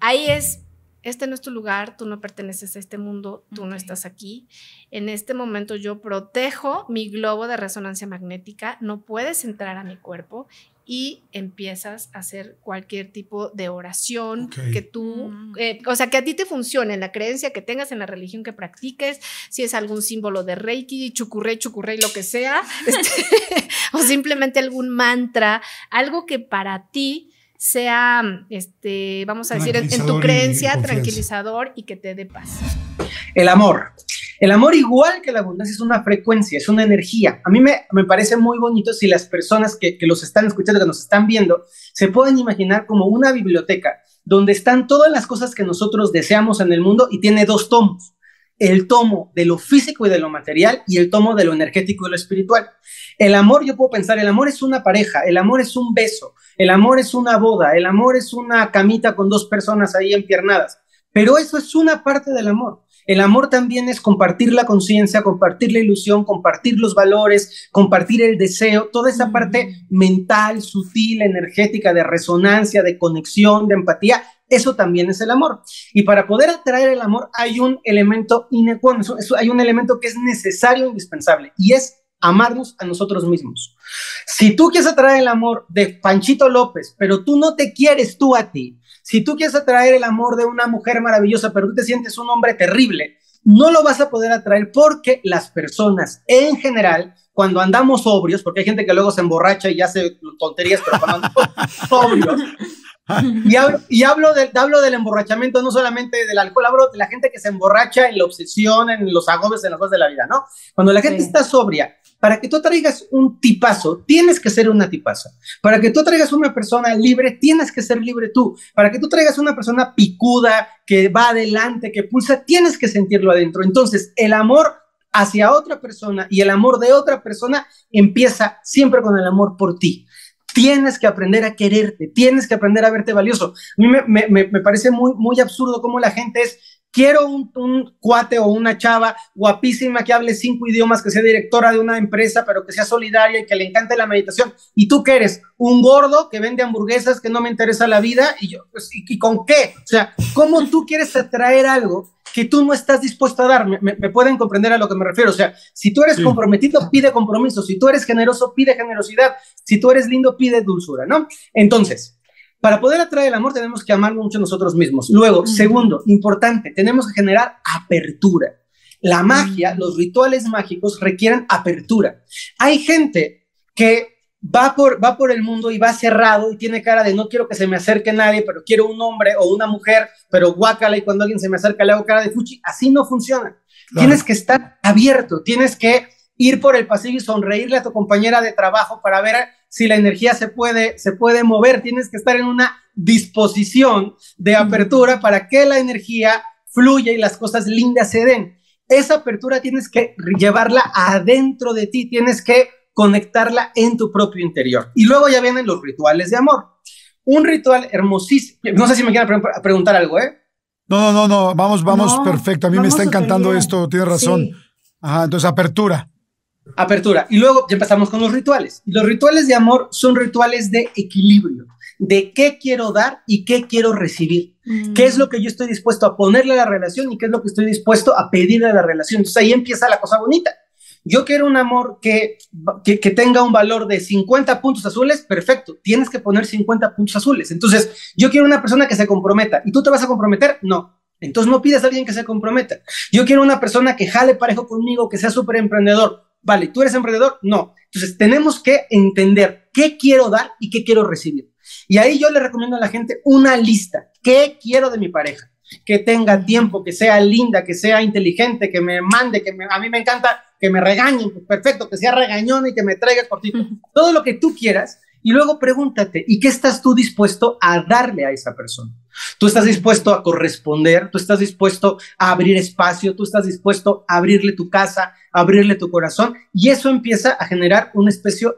ahí es, este no es tu lugar, tú no perteneces a este mundo, tú no estás aquí. En este momento yo protejo mi globo de resonancia magnética, no puedes entrar a mi cuerpo y empiezas a hacer cualquier tipo de oración que tú, mm. eh, o sea, que a ti te funcione, la creencia que tengas, en la religión que practiques, si es algún símbolo de Reiki, chucurré, chucurrey, lo que sea, este, o simplemente algún mantra, algo que para ti sea, este, vamos a decir, en, tu creencia tranquilizador y que te dé paz. El amor. El amor, igual que la abundancia, es una frecuencia, es una energía. A mí me, parece muy bonito si las personas que, que los están escuchando, que nos están viendo, se pueden imaginar como una biblioteca donde están todas las cosas que nosotros deseamos en el mundo y tiene dos tomos el tomo de lo físico y de lo material y el tomo de lo energético y lo espiritual. El amor, yo puedo pensar, el amor es una pareja, el amor es un beso, el amor es una boda, el amor es una camita con dos personas ahí empiernadas, pero eso es una parte del amor. El amor también es compartir la conciencia, compartir la ilusión, compartir los valores, compartir el deseo, toda esa parte mental, sutil, energética, de resonancia, de conexión, de empatía, eso también es el amor. Y para poder atraer el amor hay un elemento hay un elemento que es necesario, e indispensable, y es amarnos a nosotros mismos. Si tú quieres atraer el amor de Panchito López, pero tú no te quieres tú a ti, si tú quieres atraer el amor de una mujer maravillosa, pero tú te sientes un hombre terrible, no lo vas a poder atraer porque las personas en general, cuando andamos sobrios, porque hay gente que luego se emborracha y hace tonterías, pero cuando andamos sobrios, y hablo, y hablo, del emborrachamiento, no solamente del alcohol, hablo de la gente que se emborracha en la obsesión, en los agobios, en las cosas de la vida, ¿no? Cuando la gente está sobria para que tú traigas un tipazo, tienes que ser una tipazo. Para que tú traigas una persona libre, tienes que ser libre tú. Para que tú traigas una persona picuda, que va adelante, que pulsa, tienes que sentirlo adentro. Entonces, el amor hacia otra persona y el amor de otra persona empieza siempre con el amor por ti. Tienes que aprender a quererte, tienes que aprender a verte valioso. A mí me, parece muy, muy absurdo cómo la gente es, Quiero un, cuate o una chava guapísima que hable cinco idiomas, que sea directora de una empresa, pero que sea solidaria y que le encante la meditación. ¿Y tú qué eres? Un gordo que vende hamburguesas, que no me interesa la vida. ¿Y, yo, pues, con qué? O sea, ¿cómo tú quieres atraer algo que tú no estás dispuesto a dar? Me, pueden comprender a lo que me refiero. O sea, si tú eres comprometido, pide compromiso. Si tú eres generoso, pide generosidad. Si tú eres lindo, pide dulzura, ¿no? Entonces, para poder atraer el amor tenemos que amar mucho nosotros mismos. Luego, segundo, importante, tenemos que generar apertura. La magia, los rituales mágicos requieren apertura. Hay gente que va por, va por el mundo y va cerrado y tiene cara de no quiero que se me acerque nadie, pero quiero un hombre o una mujer, pero guácala y cuando alguien se me acerca le hago cara de fuchi. Así no funciona. Tienes que estar abierto, tienes que ir por el pasillo y sonreírle a tu compañera de trabajo para ver si la energía se puede, se puede mover, tienes que estar en una disposición de apertura para que la energía fluya y las cosas lindas se den. Esa apertura tienes que llevarla adentro de ti, tienes que conectarla en tu propio interior. Y luego ya vienen los rituales de amor. Un ritual hermosísimo. No sé si me quieren preguntar algo, ¿eh? No, no, no, Vamos, vamos, perfecto. A mí me está encantando esto, tienes razón. Ajá, entonces apertura. Apertura. Y luego ya empezamos con los rituales. los rituales de amor son rituales de equilibrio, de qué quiero dar y qué quiero recibir. Mm. ¿Qué es lo que yo estoy dispuesto a ponerle a la relación y qué es lo que estoy dispuesto a pedirle a la relación? Entonces ahí empieza la cosa bonita. Yo quiero un amor que, que, tenga un valor de 50 puntos azules, perfecto, tienes que poner 50 puntos azules. Entonces, yo quiero una persona que se comprometa. ¿Y tú te vas a comprometer? No. Entonces, no pides a alguien que se comprometa. Yo quiero una persona que jale parejo conmigo, que sea súper emprendedor. Vale, ¿tú eres emprendedor? No. Entonces, tenemos que entender qué quiero dar y qué quiero recibir. Y ahí yo le recomiendo a la gente una lista. ¿Qué quiero de mi pareja? Que tenga tiempo, que sea linda, que sea inteligente, que me mande, que a mí me encanta que me regañen, pues, perfecto, que sea regañón y que me traiga ti Todo lo que tú quieras, y luego pregúntate, ¿y qué estás tú dispuesto a darle a esa persona? Tú estás dispuesto a corresponder, tú estás dispuesto a abrir espacio, tú estás dispuesto a abrirle tu casa, abrirle tu corazón, y eso empieza a generar un,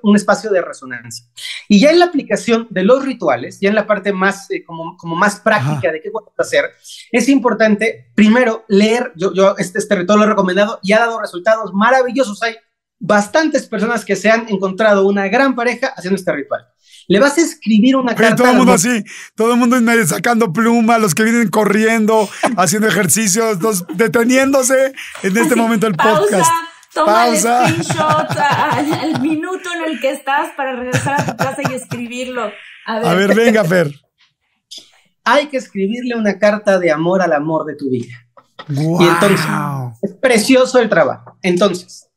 un espacio de resonancia. Y ya en la aplicación de los rituales, ya en la parte más, eh, como, más práctica de qué a hacer, es importante primero leer, yo, este, este ritual lo he recomendado y ha dado resultados maravillosos. Hay bastantes personas que se han encontrado una gran pareja haciendo este ritual. Le vas a escribir una carta. Todo el mundo así, todo el mundo sacando pluma, los que vienen corriendo, haciendo ejercicios, deteniéndose en este momento el pausa, podcast. Toma pausa. el screenshot al, minuto en el que estás para regresar a tu casa y escribirlo. A ver, ver venga, Fer. Hay que escribirle una carta de amor al amor de tu vida. Wow. Y entonces, es precioso el trabajo. Entonces,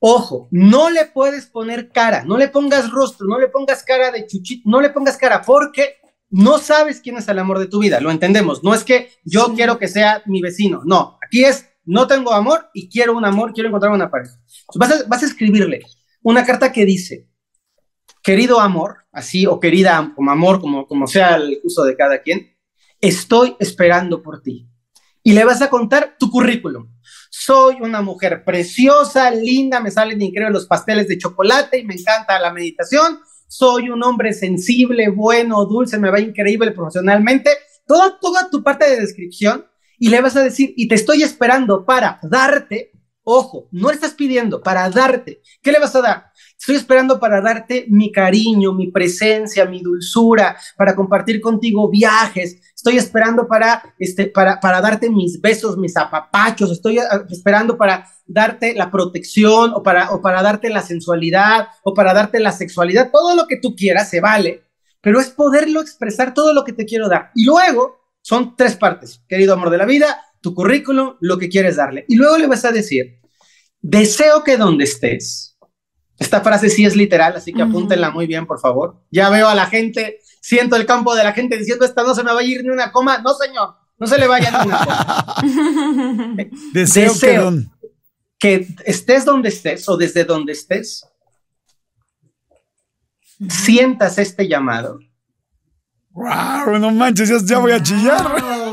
Ojo, no le puedes poner cara, no le pongas rostro, no le pongas cara de chuchito, no le pongas cara porque no sabes quién es el amor de tu vida, lo entendemos. No es que yo quiero que sea mi vecino, no. Aquí es, no tengo amor y quiero un amor, quiero encontrar una pareja. Vas a, vas a escribirle una carta que dice, querido amor, así, o querida como amor, como, como sea el uso de cada quien, estoy esperando por ti y le vas a contar tu currículum. Soy una mujer preciosa, linda, me salen increíbles los pasteles de chocolate y me encanta la meditación. Soy un hombre sensible, bueno, dulce, me va increíble profesionalmente. Toda, toda tu parte de descripción y le vas a decir, y te estoy esperando para darte, ojo, no estás pidiendo, para darte. ¿Qué le vas a dar? Estoy esperando para darte mi cariño, mi presencia, mi dulzura, para compartir contigo viajes. Estoy esperando para, este, para, para darte mis besos, mis apapachos. Estoy ah, esperando para darte la protección o para, o para darte la sensualidad o para darte la sexualidad. Todo lo que tú quieras se vale, pero es poderlo expresar todo lo que te quiero dar. Y luego son tres partes, querido amor de la vida, tu currículum, lo que quieres darle. Y luego le vas a decir, deseo que donde estés esta frase sí es literal, así que apúntenla muy bien, por favor. Ya veo a la gente, siento el campo de la gente diciendo, esta no se me va a ir ni una coma. No, señor, no se le vaya ni una coma. Deseo, que, estés donde estés o desde donde estés, sientas este llamado. ¡Wow! No manches, ya, voy a chillar.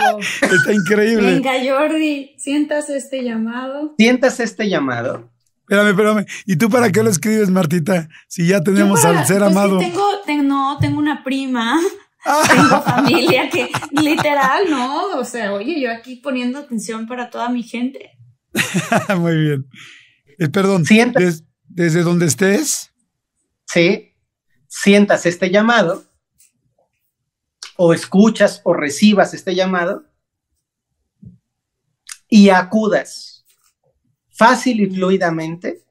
Está increíble. Venga, Jordi, sientas este llamado. Sientas este llamado Espérame, espérame. ¿Y tú para qué lo escribes, Martita? Si ya tenemos al ser pues amado. no, tengo una prima. Ah. Tengo familia que literal, no. O sea, oye, yo aquí poniendo atención para toda mi gente. Muy bien. Eh, perdón, desde donde estés. Sí, sientas este llamado o escuchas o recibas este llamado y acudas fácil y fluidamente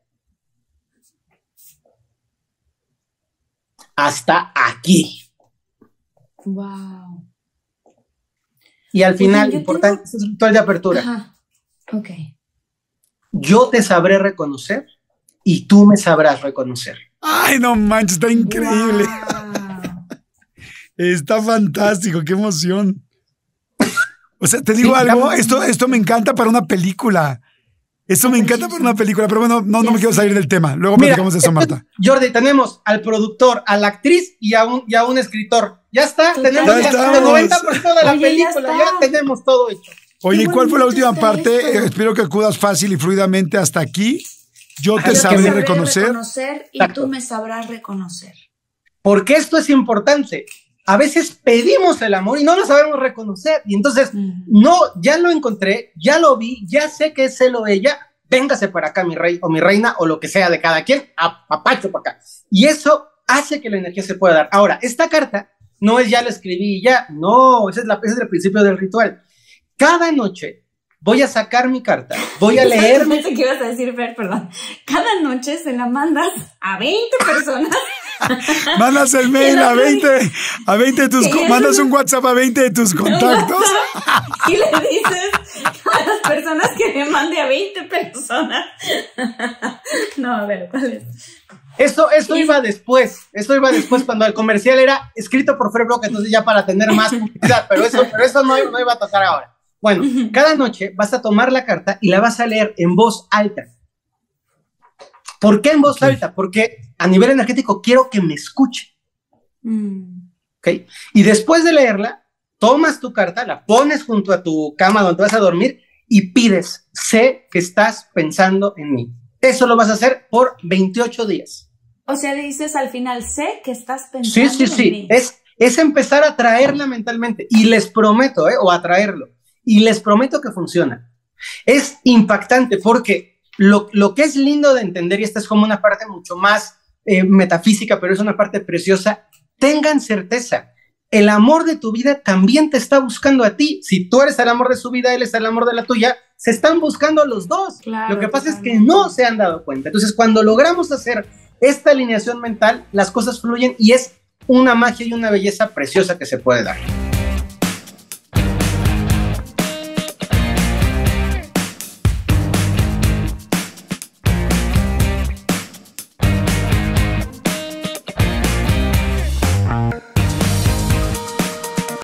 hasta aquí. Wow. Y al final, importante, ritual de apertura. Ok. Yo te sabré reconocer y tú me sabrás reconocer. Ay, no manches, está increíble. está fantástico, qué emoción. O sea, te digo algo, esto, esto me encanta para una película. Eso me encanta por una película, pero bueno, no, no me quiero salir del tema. Luego platicamos de eso, Marta. Jordi, tenemos al productor, a la actriz y a un, un escritor. Ya está, tenemos ya el 90% de la película, ya, tenemos todo hecho. Oye, ¿cuál fue la última parte? Eh, espero que acudas fácil y fluidamente hasta aquí. Yo te sabré reconocer. reconocer. y tú me sabrás reconocer. Porque esto es importante a veces pedimos el amor y no lo sabemos reconocer. Y entonces, no, ya lo encontré, ya lo vi, ya sé que es él o ella, véngase para acá, mi rey o mi reina, o lo que sea de cada quien, apacho para acá. Y eso hace que la energía se pueda dar. Ahora, esta carta no es ya la escribí y ya, no, esa es, la, pieza del principio del ritual. Cada noche voy a sacar mi carta, voy a leer. ¿Qué ibas a decir, Fer, perdón. Cada noche se la mandas a 20 personas. mandas el mail a 20, a 20 de tus, mandas un WhatsApp a 20 de tus contactos. y le dices a las personas que me mande a 20 personas. no, a ver, ¿cuál es? Esto, esto iba después, esto iba después cuando el comercial era escrito por Fred Brock, entonces ya para tener más publicidad, pero eso, pero eso no, no iba a tocar ahora. Bueno, cada noche vas a tomar la carta y la vas a leer en voz alta. ¿Por qué en voz alta? Porque a nivel energético quiero que me escuche. Mm. Y después de leerla, tomas tu carta, la pones junto a tu cama donde vas a dormir y pides, sé que estás pensando en mí. Eso lo vas a hacer por 28 días. O sea, dices al final, sé que estás pensando en mí. Sí, sí, sí. Es, es empezar a traerla mentalmente y les prometo, ¿eh? o atraerlo, y les prometo que funciona. Es impactante porque lo, que es lindo de entender, y esta es como una parte mucho más eh, metafísica, pero es una parte preciosa, tengan certeza, el amor de tu vida también te está buscando a ti. Si tú eres el amor de su vida, él es el amor de la tuya, se están buscando los dos. lo que pasa es que no se han dado cuenta. Entonces, cuando logramos hacer esta alineación mental, las cosas fluyen y es una magia y una belleza preciosa que se puede dar.